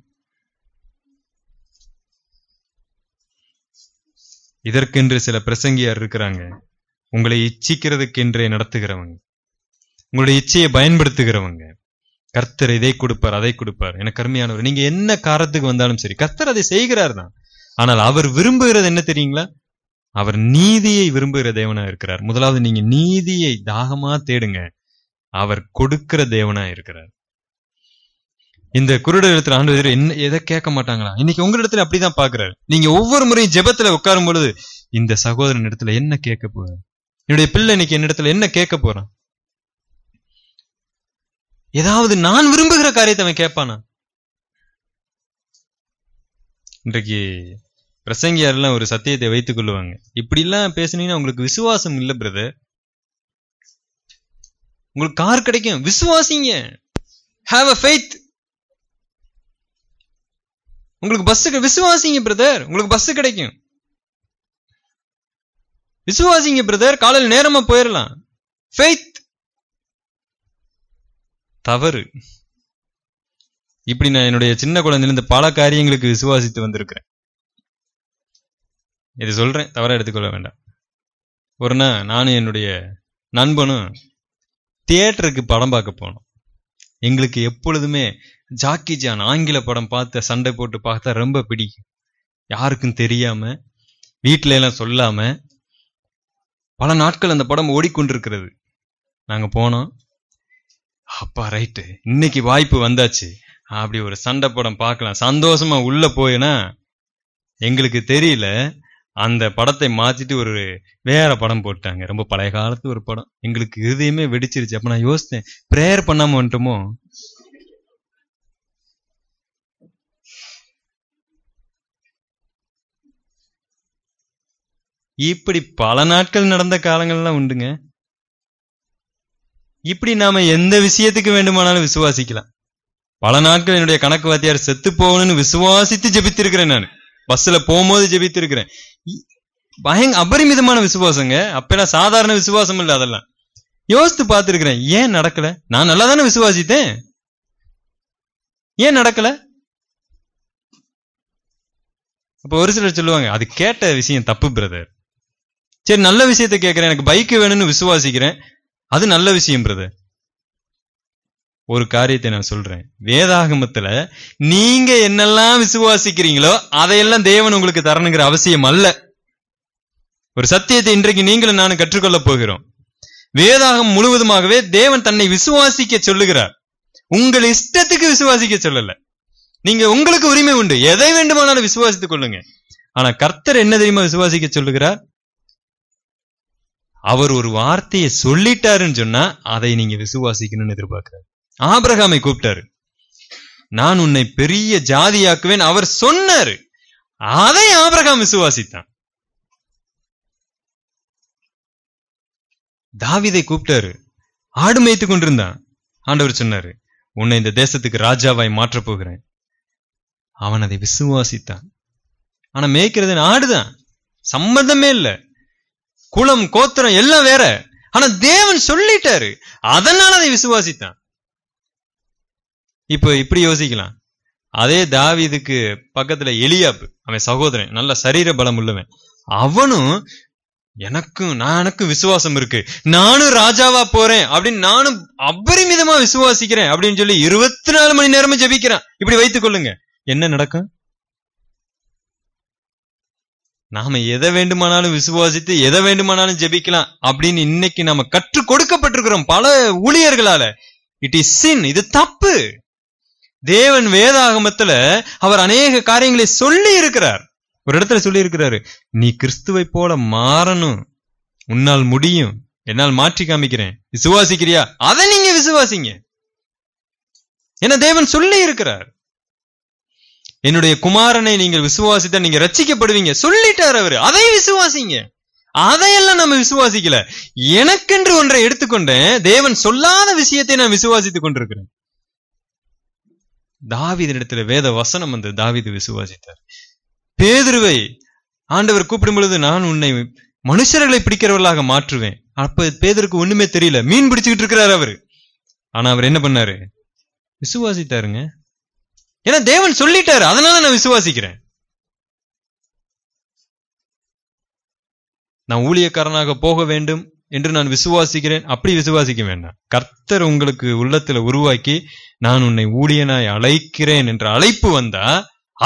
A: இதற்கென்று சில பிரசங்கியார் இருக்கிறாங்க உங்களை இச்சிக்கிறதுக்கென்றே நடத்துகிறவங்க உங்களுடைய இச்சையை பயன்படுத்துகிறவங்க கர்த்தர் இதை கொடுப்பார் அதை கொடுப்பார் என கருமையானவர் நீங்க என்ன காரத்துக்கு வந்தாலும் சரி கர்த்தர் அதை செய்கிறார் தான் ஆனால் அவர் விரும்புகிறது என்ன தெரியுங்களா அவர் நீதியை விரும்புகிற தேவனா இருக்கிறார் முதலாவது நீங்க நீதியை தாகமா தேடுங்க அவர் கொடுக்கிற தேவனா இருக்கிறார் இந்த இடத்துல ஆண்டு என்ன எதை கேட்க மாட்டாங்களா இன்னைக்கு உங்களிடத்துல அப்படிதான் பாக்குறாரு நீங்க ஒவ்வொரு முறையும் ஜெபத்துல உட்காரும் பொழுது இந்த சகோதரன் இடத்துல என்ன கேட்க போற என்னுடைய பிள்ளை இன்னைக்கு என்னிடத்துல என்ன கேட்க போறான் ஏதாவது நான் விரும்புகிற காரியத்தை அவன் கேட்பானா இன்றைக்கு பிரசங்கியாரெல்லாம் ஒரு சத்தியத்தை வைத்துக் கொள்ளுவாங்க இப்படி எல்லாம் பேசுனீங்கன்னா உங்களுக்கு விசுவாசம் இல்ல பிரதர் உங்களுக்கு கார் கிடைக்கும் விசுவாசிங்க ஹாவ் அ ஃபெய்த் உங்களுக்கு பஸ் விசுவாசிங்க பிரதர் உங்களுக்கு பஸ் கிடைக்கும் விசுவாசிங்க பிரதர் காலையில் நேரமா போயிடலாம் தவறு இப்படி நான் என்னுடைய சின்ன குழந்தையிலிருந்து பல காரியங்களுக்கு விசுவாசித்து வந்திருக்கிறேன் இது சொல்றேன் தவறா எடுத்துக்கொள்ள வேண்டாம் ஒரு நாள் நானும் என்னுடைய நண்பனும் தியேட்டருக்கு படம் பார்க்க போனோம் எங்களுக்கு எப்பொழுதுமே ஜாக்கி ஜான் ஆங்கில படம் பார்த்து சண்டை போட்டு பார்த்தா ரொம்ப பிடிக்கும் யாருக்கும் தெரியாம வீட்டில எல்லாம் சொல்லாம பல நாட்கள் அந்த படம் ஓடிக்கொண்டிருக்கிறது நாங்க போனோம் அப்பா ரைட்டு இன்னைக்கு வாய்ப்பு வந்தாச்சு அப்படி ஒரு சண்டை படம் பார்க்கலாம் சந்தோஷமா உள்ள போயினா எங்களுக்கு தெரியல அந்த படத்தை மாத்திட்டு ஒரு வேற படம் போட்டாங்க ரொம்ப பழைய காலத்து ஒரு படம் எங்களுக்கு இதையுமே வெடிச்சிருச்சு அப்ப நான் யோசித்தேன் பிரேயர் பண்ணாம வந்துட்டோமோ இப்படி பல நாட்கள் நடந்த காலங்கள்லாம் உண்டுங்க இப்படி நாம எந்த விஷயத்துக்கு வேண்டுமானாலும் விசுவாசிக்கலாம் பல நாட்கள் என்னுடைய கணக்கு வாத்தியார் செத்து போகணும்னு விசுவாசித்து ஜபித்திருக்கிறேன் நான் பஸ்ல போகும்போது ஜபித்திருக்கிறேன் பயங்க அபரிமிதமான விசுவாசங்க அப்பெல்லாம் சாதாரண விசுவாசம் இல்லை அதெல்லாம் யோசித்து பார்த்துருக்கிறேன் ஏன் நடக்கல நான் நல்லா தானே விசுவாசித்தேன் ஏன் நடக்கல அப்ப ஒரு சிலர் சொல்லுவாங்க அது கேட்ட விஷயம் தப்பு பிரதர் சரி நல்ல விஷயத்த கேட்கிறேன் எனக்கு பைக் வேணும்னு விசுவாசிக்கிறேன் அது நல்ல விஷயம் பிரத ஒரு காரியத்தை நான் சொல்றேன் வேதாகமத்துல நீங்க என்னெல்லாம் விசுவாசிக்கிறீங்களோ அதையெல்லாம் தேவன் உங்களுக்கு தரணுங்கிற அவசியம் அல்ல ஒரு சத்தியத்தை இன்றைக்கு நீங்களும் நானும் கற்றுக்கொள்ள போகிறோம் வேதாகம் முழுவதுமாகவே தேவன் தன்னை விசுவாசிக்க சொல்லுகிறார் உங்கள் இஷ்டத்துக்கு விசுவாசிக்க சொல்லல நீங்க உங்களுக்கு உரிமை உண்டு எதை வேண்டுமானாலும் விசுவாசித்துக் கொள்ளுங்க ஆனா கர்த்தர் என்ன தெரியுமா விசுவாசிக்க சொல்லுகிறார் அவர் ஒரு வார்த்தையை சொல்லிட்டாருன்னு சொன்னா அதை நீங்க விசுவாசிக்கணும்னு எதிர்பார்க்கிறார் ஆபிரகாமை கூப்பிட்டாரு நான் உன்னை பெரிய ஜாதியாக்குவேன் அவர் சொன்னாரு அதை ஆபிரகாம் விசுவாசித்தான் தாவிதை கூப்பிட்டாரு ஆடு மேய்த்து கொண்டிருந்தான் ஆண்டவர் சொன்னாரு உன்னை இந்த தேசத்துக்கு ராஜாவாய் மாற்றப் போகிறேன் அவன் அதை விசுவாசித்தான் ஆனா மேய்க்கிறது ஆடுதான் சம்மந்தமே இல்லை குலம் கோத்திரம் எல்லாம் வேற ஆனா தேவன் சொல்லிட்டாரு அதனால அதை விசுவாசித்தான் இப்போ இப்படி யோசிக்கலாம் அதே தாவிதுக்கு பக்கத்துல எலியாப்பு அவன் சகோதரன் நல்ல சரீர பலம் உள்ளவன் அவனும் எனக்கும் நான் எனக்கும் விசுவாசம் இருக்கு நானும் ராஜாவா போறேன் அப்படின்னு நானும் அபரிமிதமா விசுவாசிக்கிறேன் அப்படின்னு சொல்லி இருபத்தி நாலு மணி நேரமும் ஜபிக்கிறான் இப்படி வைத்துக் கொள்ளுங்க என்ன நடக்கும் நாம எதை வேண்டுமானாலும் விசுவாசித்து எதை வேண்டுமானாலும் ஜெபிக்கலாம் அப்படின்னு இன்னைக்கு நாம கற்றுக் கொடுக்கப்பட்டிருக்கிறோம் பல ஊழியர்களால இட் இஸ் சின் இது தப்பு தேவன் வேதாகமத்துல அவர் அநேக காரியங்களை சொல்லி இருக்கிறார் ஒரு இடத்துல சொல்லி இருக்கிறாரு நீ கிறிஸ்துவை போல மாறணும் உன்னால் முடியும் என்னால் மாற்றி காமிக்கிறேன் விசுவாசிக்கிறியா அதை நீங்க விசுவாசிங்க என்ன தேவன் சொல்லி இருக்கிறார் என்னுடைய குமாரனை நீங்கள் விசுவாசித்த நீங்க ரச்சிக்கப்படுவீங்க சொல்லிட்டார் அவரு அதை விசுவாசிங்க அதையெல்லாம் நம்ம விசுவாசிக்கல எனக்கென்று ஒன்றை எடுத்துக்கொண்டேன் தேவன் சொல்லாத விஷயத்தை நான் விசுவாசித்துக் கொண்டிருக்கிறேன் இடத்துல வேத வசனம் வந்து தாவிது விசுவாசித்தார் பேதுருவை ஆண்டவர் கூப்பிடும் பொழுது நான் உன்னை மனுஷர்களை பிடிக்கிறவர்களாக மாற்றுவேன் அப்ப பேதருக்கு ஒண்ணுமே தெரியல மீன் பிடிச்சுக்கிட்டு இருக்கிறார் அவரு ஆனா அவர் என்ன பண்ணாரு விசுவாசித்தாருங்க ஏன்னா தேவன் சொல்லிட்டாரு அதனால நான் விசுவாசிக்கிறேன் நான் ஊழியக்காரனாக போக வேண்டும் என்று நான் விசுவாசிக்கிறேன் அப்படி விசுவாசிக்க வேண்டாம் கர்த்தர் உங்களுக்கு உள்ளத்துல உருவாக்கி நான் உன்னை ஊழியனாய் அழைக்கிறேன் என்ற அழைப்பு வந்தா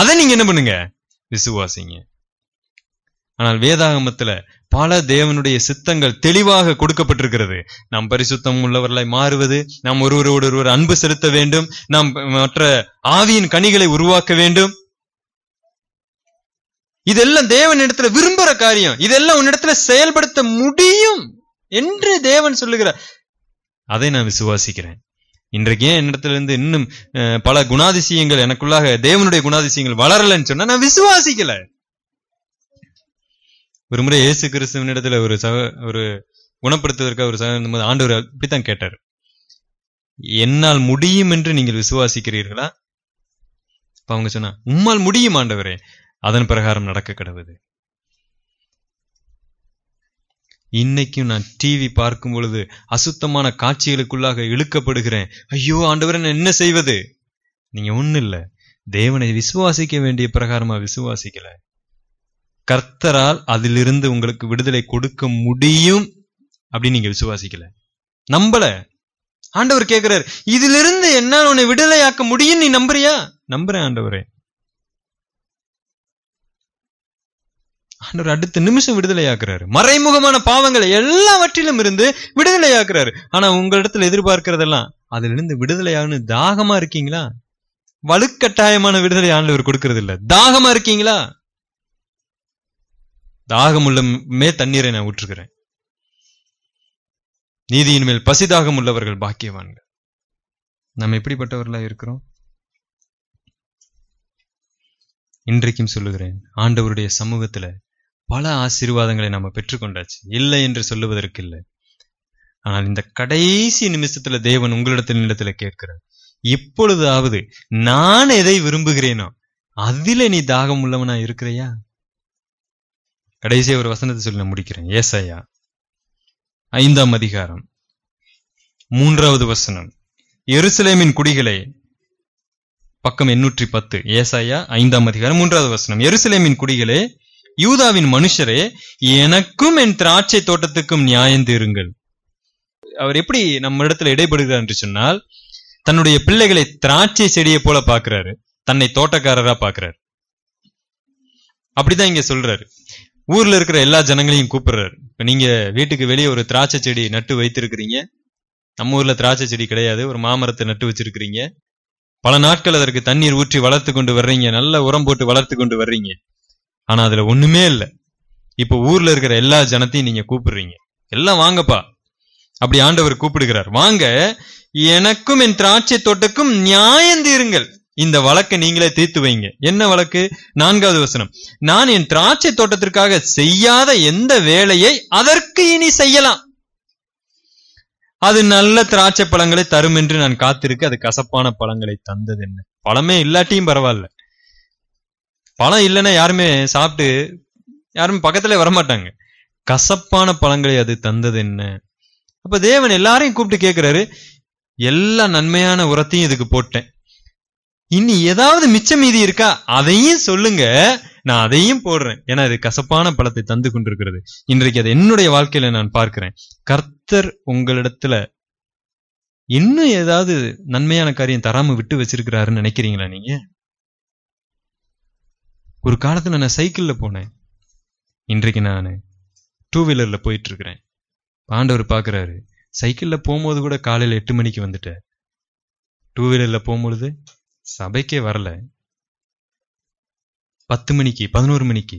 A: அதை நீங்க என்ன பண்ணுங்க விசுவாசிங்க ஆனால் வேதாகமத்துல பல தேவனுடைய சித்தங்கள் தெளிவாக கொடுக்கப்பட்டிருக்கிறது நாம் பரிசுத்தம் உள்ளவர்களாய் மாறுவது நாம் ஒருவரோடு ஒருவர் அன்பு செலுத்த வேண்டும் நாம் மற்ற ஆவியின் கனிகளை உருவாக்க வேண்டும் இதெல்லாம் தேவன் இடத்துல விரும்புற காரியம் இதெல்லாம் உன்னிடத்துல செயல்படுத்த முடியும் என்று தேவன் சொல்லுகிறார் அதை நான் விசுவாசிக்கிறேன் இன்றைக்கு ஏன் என்னிடத்துல இருந்து இன்னும் பல குணாதிசயங்கள் எனக்குள்ளாக தேவனுடைய குணாதிசயங்கள் வளரலன்னு சொன்னா நான் விசுவாசிக்கல ஒரு முறை இயேசு கிறிஸ்துவனிடத்துல ஒரு சக ஒரு குணப்படுத்துவதற்கு ஒரு சக போது ஆண்டவர் இப்படித்தான் கேட்டார் என்னால் முடியும் என்று நீங்கள் விசுவாசிக்கிறீர்களா இப்ப அவங்க சொன்னா உம்மால் முடியும் ஆண்டவரே அதன் பிரகாரம் நடக்க கிடவுது இன்னைக்கும் நான் டிவி பார்க்கும் பொழுது அசுத்தமான காட்சிகளுக்குள்ளாக இழுக்கப்படுகிறேன் ஐயோ ஆண்டவரே நான் என்ன செய்வது நீங்க ஒண்ணு இல்லை தேவனை விசுவாசிக்க வேண்டிய பிரகாரமா விசுவாசிக்கல கர்த்தரால் அதிலிருந்து உங்களுக்கு விடுதலை கொடுக்க முடியும் அப்படின்னு நீங்க விசுவாசிக்கல நம்பல ஆண்டவர் கேட்கிறார் இதிலிருந்து என்னால் உன்னை விடுதலையாக்க முடியும் நீ நம்புறியா நம்புறேன் ஆண்டவரே ஆண்டவர் அடுத்த நிமிஷம் விடுதலையாக்குறாரு மறைமுகமான பாவங்களை எல்லாவற்றிலும் இருந்து விடுதலையாக்குறாரு ஆனா உங்களிடத்துல எதிர்பார்க்கிறதெல்லாம் அதிலிருந்து விடுதலையாகனு தாகமா இருக்கீங்களா வலுக்கட்டாயமான விடுதலை ஆண்டவர் கொடுக்கறது இல்ல தாகமா இருக்கீங்களா தாகமுள்ளமே தண்ணீரை நான் ஊற்றுகிறேன் நீதியின் மேல் பசிதாகம் உள்ளவர்கள் பாக்கியவான்கள் நம்ம எப்படிப்பட்டவர்களா இருக்கிறோம் இன்றைக்கும் சொல்லுகிறேன் ஆண்டவருடைய சமூகத்துல பல ஆசீர்வாதங்களை நம்ம பெற்றுக்கொண்டாச்சு இல்லை என்று சொல்லுவதற்கு இல்லை ஆனால் இந்த கடைசி நிமிஷத்துல தேவன் உங்களிடத்தில் நிலத்துல கேட்கிறார் இப்பொழுதாவது நான் எதை விரும்புகிறேனோ அதில நீ தாகம் உள்ளவனா இருக்கிறையா கடைசியை ஒரு வசனத்தை சொல்லி நான் முடிக்கிறேன் ஏசையா ஐந்தாம் அதிகாரம் மூன்றாவது வசனம் எருசலேமின் குடிகளை பக்கம் எண்ணூற்றி பத்து ஏசாயா ஐந்தாம் அதிகாரம் மூன்றாவது வசனம் எருசலேமின் குடிகளே யூதாவின் மனுஷரே எனக்கும் என் திராட்சை தோட்டத்துக்கும் நியாயம் நியாயந்தீருங்கள் அவர் எப்படி நம்ம இடத்துல இடைபடுகிறார் என்று சொன்னால் தன்னுடைய பிள்ளைகளை திராட்சை செடியை போல பாக்குறாரு தன்னை தோட்டக்காரரா பாக்குறாரு அப்படிதான் இங்க சொல்றாரு ஊர்ல இருக்கிற எல்லா ஜனங்களையும் கூப்பிடுறாரு இப்ப நீங்க வீட்டுக்கு வெளியே ஒரு திராட்சை செடி நட்டு வைத்திருக்கிறீங்க நம்ம ஊர்ல திராட்சை செடி கிடையாது ஒரு மாமரத்தை நட்டு வச்சிருக்கிறீங்க பல நாட்கள் அதற்கு தண்ணீர் ஊற்றி வளர்த்து கொண்டு வர்றீங்க நல்ல உரம் போட்டு வளர்த்து கொண்டு வர்றீங்க ஆனா அதுல ஒண்ணுமே இல்லை இப்ப ஊர்ல இருக்கிற எல்லா ஜனத்தையும் நீங்க கூப்பிடுறீங்க எல்லாம் வாங்கப்பா அப்படி ஆண்டவர் கூப்பிடுகிறார் வாங்க எனக்கும் என் திராட்சை தோட்டக்கும் நியாயம் தீருங்கள் இந்த வழக்கை நீங்களே தீர்த்து வைங்க என்ன வழக்கு நான்காவது வசனம் நான் என் திராட்சை தோட்டத்திற்காக செய்யாத எந்த வேலையை அதற்கு இனி செய்யலாம் அது நல்ல திராட்சை பழங்களை தரும் என்று நான் காத்திருக்க அது கசப்பான பழங்களை தந்தது என்ன பழமே இல்லாட்டியும் பரவாயில்ல பழம் இல்லைன்னா யாருமே சாப்பிட்டு யாரும் பக்கத்துல வரமாட்டாங்க கசப்பான பழங்களை அது தந்தது என்ன அப்ப தேவன் எல்லாரையும் கூப்பிட்டு கேட்கிறாரு எல்லா நன்மையான உரத்தையும் இதுக்கு போட்டேன் இனி ஏதாவது மிச்சம் மீதி இருக்கா அதையும் சொல்லுங்க நான் அதையும் போடுறேன் ஏன்னா இது கசப்பான பழத்தை தந்து கொண்டிருக்கிறது இன்றைக்கு அதை என்னுடைய வாழ்க்கையில நான் பார்க்கிறேன் கர்த்தர் உங்களிடத்துல இன்னும் ஏதாவது நன்மையான காரியம் தராம விட்டு வச்சிருக்கிறாருன்னு நினைக்கிறீங்களா நீங்க ஒரு காலத்துல நான் சைக்கிள்ல போனேன் இன்றைக்கு நான் டூ வீலர்ல போயிட்டு இருக்கிறேன் பாண்டவர் பாக்குறாரு சைக்கிள்ல போகும்போது கூட காலையில எட்டு மணிக்கு வந்துட்டேன் டூ வீலர்ல போகும்பொழுது சபைக்கே வரல பத்து மணிக்கு பதினோரு மணிக்கு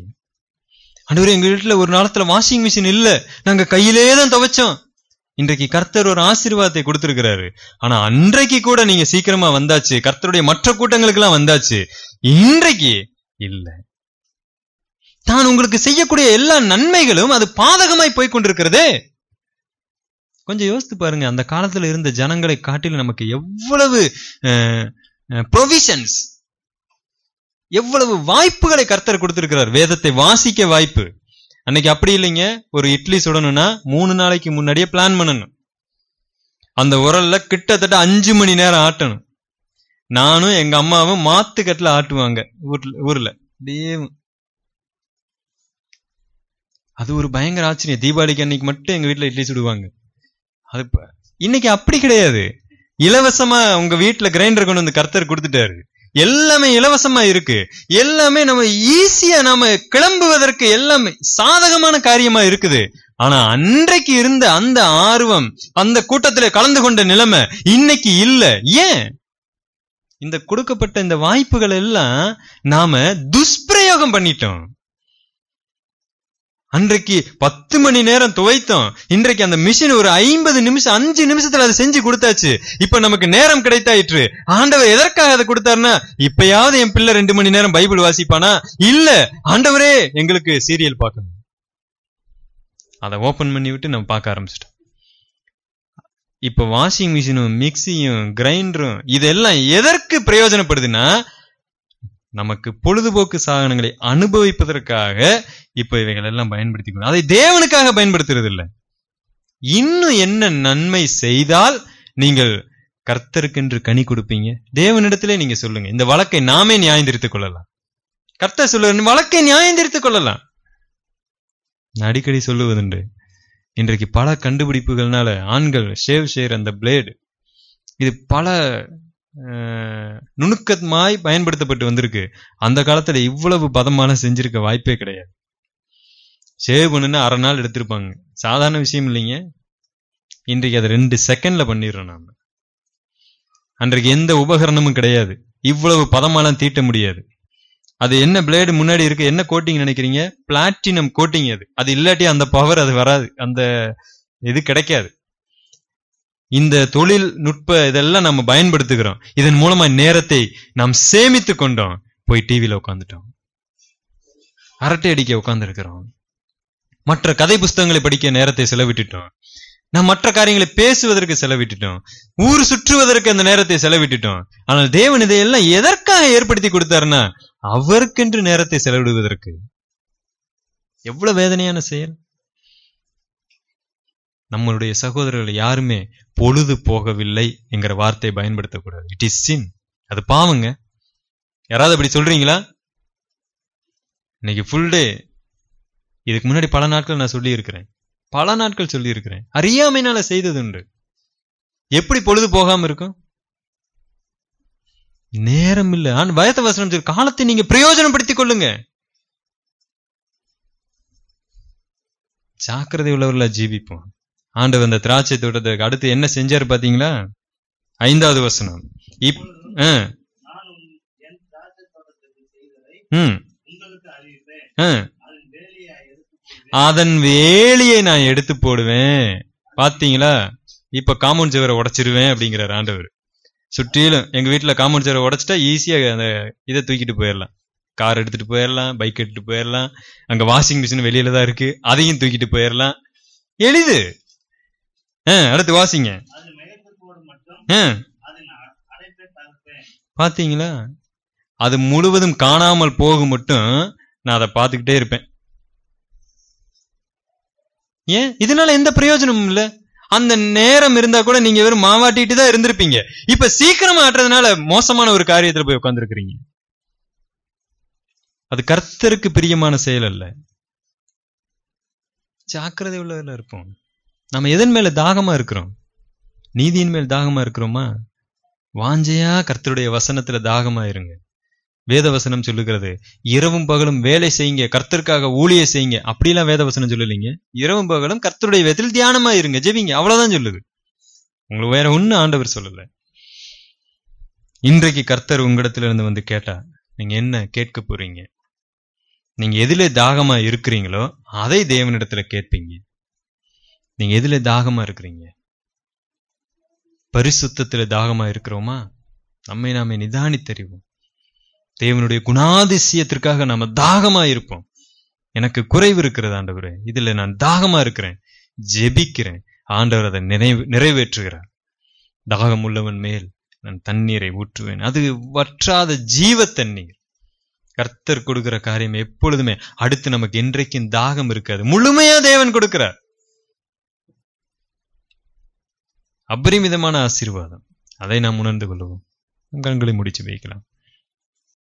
A: அன்றுவரே எங்க வீட்டுல ஒரு நாளத்துல வாஷிங் மிஷின் இல்ல நாங்க கையிலே தான் துவைச்சோம் இன்றைக்கு கர்த்தர் ஒரு ஆசீர்வாதத்தை கொடுத்திருக்கிறாரு ஆனா அன்றைக்கு கூட நீங்க சீக்கிரமா வந்தாச்சு கர்த்தருடைய மற்ற கூட்டங்களுக்கு எல்லாம் வந்தாச்சு இன்றைக்கு இல்ல தான் உங்களுக்கு செய்யக்கூடிய எல்லா நன்மைகளும் அது பாதகமாய் போய் கொண்டிருக்கிறது கொஞ்சம் யோசித்து பாருங்க அந்த காலத்துல இருந்த ஜனங்களை காட்டிலும் நமக்கு எவ்வளவு ப்ரொவிஷன்ஸ் எவ்வளவு வாய்ப்புகளை கர்த்தர் கொடுத்திருக்கிறார் வேதத்தை வாசிக்க வாய்ப்பு அன்னைக்கு அப்படி இல்லைங்க ஒரு இட்லி சுடணும்னா மூணு நாளைக்கு முன்னாடியே பிளான் பண்ணணும் அந்த உரல்ல கிட்டத்தட்ட அஞ்சு மணி நேரம் ஆட்டணும் நானும் எங்க அம்மாவும் மாத்துக்கட்டில் ஆட்டுவாங்க ஊர்ல ஊர்ல அது ஒரு பயங்கர ஆச்சரியம் தீபாவளிக்கு அன்னைக்கு மட்டும் எங்க வீட்டுல இட்லி சுடுவாங்க அது இன்னைக்கு அப்படி கிடையாது இலவசமா உங்க வீட்டுல கிரைண்டர் கொண்டு வந்து கர்த்தர் கொடுத்துட்டாரு எல்லாமே இலவசமா இருக்கு எல்லாமே நம்ம ஈஸியா நாம கிளம்புவதற்கு எல்லாமே சாதகமான காரியமா இருக்குது ஆனா அன்றைக்கு இருந்த அந்த ஆர்வம் அந்த கூட்டத்துல கலந்து கொண்ட நிலைமை இன்னைக்கு இல்ல ஏன் இந்த கொடுக்கப்பட்ட இந்த வாய்ப்புகள் எல்லாம் நாம துஷ்பிரயோகம் பண்ணிட்டோம் அன்றைக்கு பத்து மணி நேரம் துவைத்தோம் இன்றைக்கு அந்த மிஷின் ஒரு ஐம்பது நிமிஷம் அஞ்சு நிமிஷத்துல அதை செஞ்சு கொடுத்தாச்சு இப்ப நமக்கு நேரம் கிடைத்தாயிற்று ஆண்டவர் எதற்காக அதை கொடுத்தாருன்னா இப்பயாவது என் பிள்ளை ரெண்டு மணி நேரம் பைபிள் வாசிப்பானா இல்ல ஆண்டவரே எங்களுக்கு சீரியல் பார்க்கணும் அதை ஓபன் பண்ணி விட்டு நம்ம பார்க்க ஆரம்பிச்சிட்டோம் இப்ப வாஷிங் மிஷினும் மிக்சியும் கிரைண்டரும் இதெல்லாம் எதற்கு பிரயோஜனப்படுதுன்னா நமக்கு பொழுதுபோக்கு சாதனங்களை அனுபவிப்பதற்காக இப்ப இவைகள் எல்லாம் பயன்படுத்திக்கணும் அதை தேவனுக்காக பயன்படுத்துறது இல்லை இன்னும் என்ன நன்மை செய்தால் நீங்கள் கர்த்தருக்கென்று கனி கொடுப்பீங்க தேவனிடத்திலே நீங்க சொல்லுங்க இந்த வழக்கை நாமே நியாயந்திரித்துக் கொள்ளலாம் கர்த்தர் சொல்லுற வழக்கை நியாயந்திரித்துக் கொள்ளலாம் நான் அடிக்கடி சொல்லுவதுண்டு இன்றைக்கு பல கண்டுபிடிப்புகள்னால ஆண்கள் ஷேவ் ஷேர் அந்த பிளேடு இது பல நுணுக்கமாய் பயன்படுத்தப்பட்டு வந்திருக்கு அந்த காலத்துல இவ்வளவு பதமான செஞ்சிருக்க வாய்ப்பே கிடையாது சேவ் பண்ணுன்னு அரை நாள் எடுத்திருப்பாங்க சாதாரண விஷயம் இல்லைங்க இன்றைக்கு அதை ரெண்டு செகண்ட்ல பண்ணிடுறோம் நாம அன்றைக்கு எந்த உபகரணமும் கிடையாது இவ்வளவு பதமாலாம் தீட்ட முடியாது அது என்ன பிளேடு முன்னாடி இருக்கு என்ன கோட்டிங் நினைக்கிறீங்க பிளாட்டினம் கோட்டிங் அது அது இல்லாட்டி அந்த பவர் அது வராது அந்த இது கிடைக்காது இந்த தொழில்நுட்ப இதெல்லாம் நம்ம பயன்படுத்துகிறோம் இதன் மூலமா நேரத்தை நாம் சேமித்து கொண்டோம் போய் டிவியில உட்காந்துட்டோம் அரட்டை அடிக்க உட்காந்துருக்கிறோம் மற்ற கதை புஸ்தகங்களை படிக்க நேரத்தை செலவிட்டுட்டோம் நாம் மற்ற காரியங்களை பேசுவதற்கு செலவிட்டுட்டோம் ஊர் சுற்றுவதற்கு அந்த நேரத்தை செலவிட்டுட்டோம் ஆனால் தேவன் இதையெல்லாம் எதற்காக ஏற்படுத்தி கொடுத்தாருன்னா அவருக்கென்று நேரத்தை செலவிடுவதற்கு எவ்வளவு வேதனையான செயல் நம்மளுடைய சகோதரர்கள் யாருமே பொழுது போகவில்லை என்கிற வார்த்தையை பயன்படுத்தக்கூடாது இட் இஸ் சின் அது பாவங்க யாராவது அப்படி சொல்றீங்களா இன்னைக்கு ஃபுல் டே இதுக்கு முன்னாடி பல நாட்கள் நான் சொல்லியிருக்கிறேன் பல நாட்கள் சொல்லியிருக்கிறேன் அறியாமைனால செய்தது உண்டு எப்படி பொழுது போகாம இருக்கும் நேரம் இல்லை ஆன் பயத்த வசனம் காலத்தை நீங்க பிரயோஜனப்படுத்திக் கொள்ளுங்க ஜாக்கிரதை உள்ளவர்களா ஜீவிப்போம் ஆண்டவர் அந்த திராட்சை தோட்டத்துக்கு அடுத்து என்ன செஞ்சார் பாத்தீங்களா ஐந்தாவது வசனம் இப் அதன் வேலியை நான் எடுத்து போடுவேன் பாத்தீங்களா இப்ப காமன் சிவரை உடைச்சிருவேன் அப்படிங்கிறார் ஆண்டவர் சுற்றிலும் எங்க வீட்டுல காமன் சிவரை உடைச்சிட்டா ஈஸியா அந்த இதை தூக்கிட்டு போயிடலாம் கார் எடுத்துட்டு போயிடலாம் பைக் எடுத்துட்டு போயிடலாம் அங்க வாஷிங் மிஷின் வெளியில தான் இருக்கு அதையும் தூக்கிட்டு போயிடலாம் எளிது அடுத்து வாசிங்க பாத்தீங்களா அது முழுவதும் காணாமல் போக மட்டும் நான் அதை பார்த்துக்கிட்டே இருப்பேன் ஏன் இதனால எந்த பிரயோஜனமும் இல்லை அந்த நேரம் இருந்தா கூட நீங்க வெறும் மாவாட்டிட்டு தான் இருந்திருப்பீங்க இப்ப சீக்கிரமா ஆட்டுறதுனால மோசமான ஒரு காரியத்துல போய் உட்காந்துருக்கிறீங்க அது கர்த்தருக்கு பிரியமான செயல் அல்ல ஜாக்கிரதை உள்ளதுல இருப்போம் நம்ம எதன் மேல தாகமா இருக்கிறோம் நீதியின் மேல் தாகமா இருக்கிறோமா வாஞ்சையா கர்த்தருடைய வசனத்துல தாகமா இருங்க வேத வசனம் சொல்லுகிறது இரவும் பகலும் வேலை செய்யுங்க கர்த்தருக்காக ஊழிய செய்யுங்க அப்படிலாம் வேத வசனம் சொல்லலைங்க இரவும் பகலும் கர்த்தருடைய விதத்தில் தியானமா இருங்க ஜெவிங்க அவ்வளவுதான் சொல்லுது உங்களுக்கு வேற ஒண்ணு ஆண்டவர் சொல்லல இன்றைக்கு கர்த்தர் உங்களிடத்துல இருந்து வந்து கேட்டா நீங்க என்ன கேட்க போறீங்க நீங்க எதிலே தாகமா இருக்கிறீங்களோ அதை தேவனிடத்துல கேட்பீங்க நீங்க எதுல தாகமா இருக்கிறீங்க பரிசுத்தத்துல தாகமா இருக்கிறோமா நம்மை நாமே தெரிவோம் தேவனுடைய குணாதிசயத்திற்காக நாம தாகமா இருப்போம் எனக்கு குறைவு இருக்கிறது ஆண்டவரே இதுல நான் தாகமா இருக்கிறேன் ஜெபிக்கிறேன் ஆண்டவர் அதை நிறைவு நிறைவேற்றுகிறார் தாகம் உள்ளவன் மேல் நான் தண்ணீரை ஊற்றுவேன் அது வற்றாத ஜீவ தண்ணீர் கர்த்தர் கொடுக்கிற காரியம் எப்பொழுதுமே அடுத்து நமக்கு என்றைக்கும் தாகம் இருக்காது முழுமையா தேவன் கொடுக்கிறார் அபரிமிதமான ஆசீர்வாதம் அதை நாம் உணர்ந்து கொள்வோம் கண்களை முடிச்சு வைக்கலாம்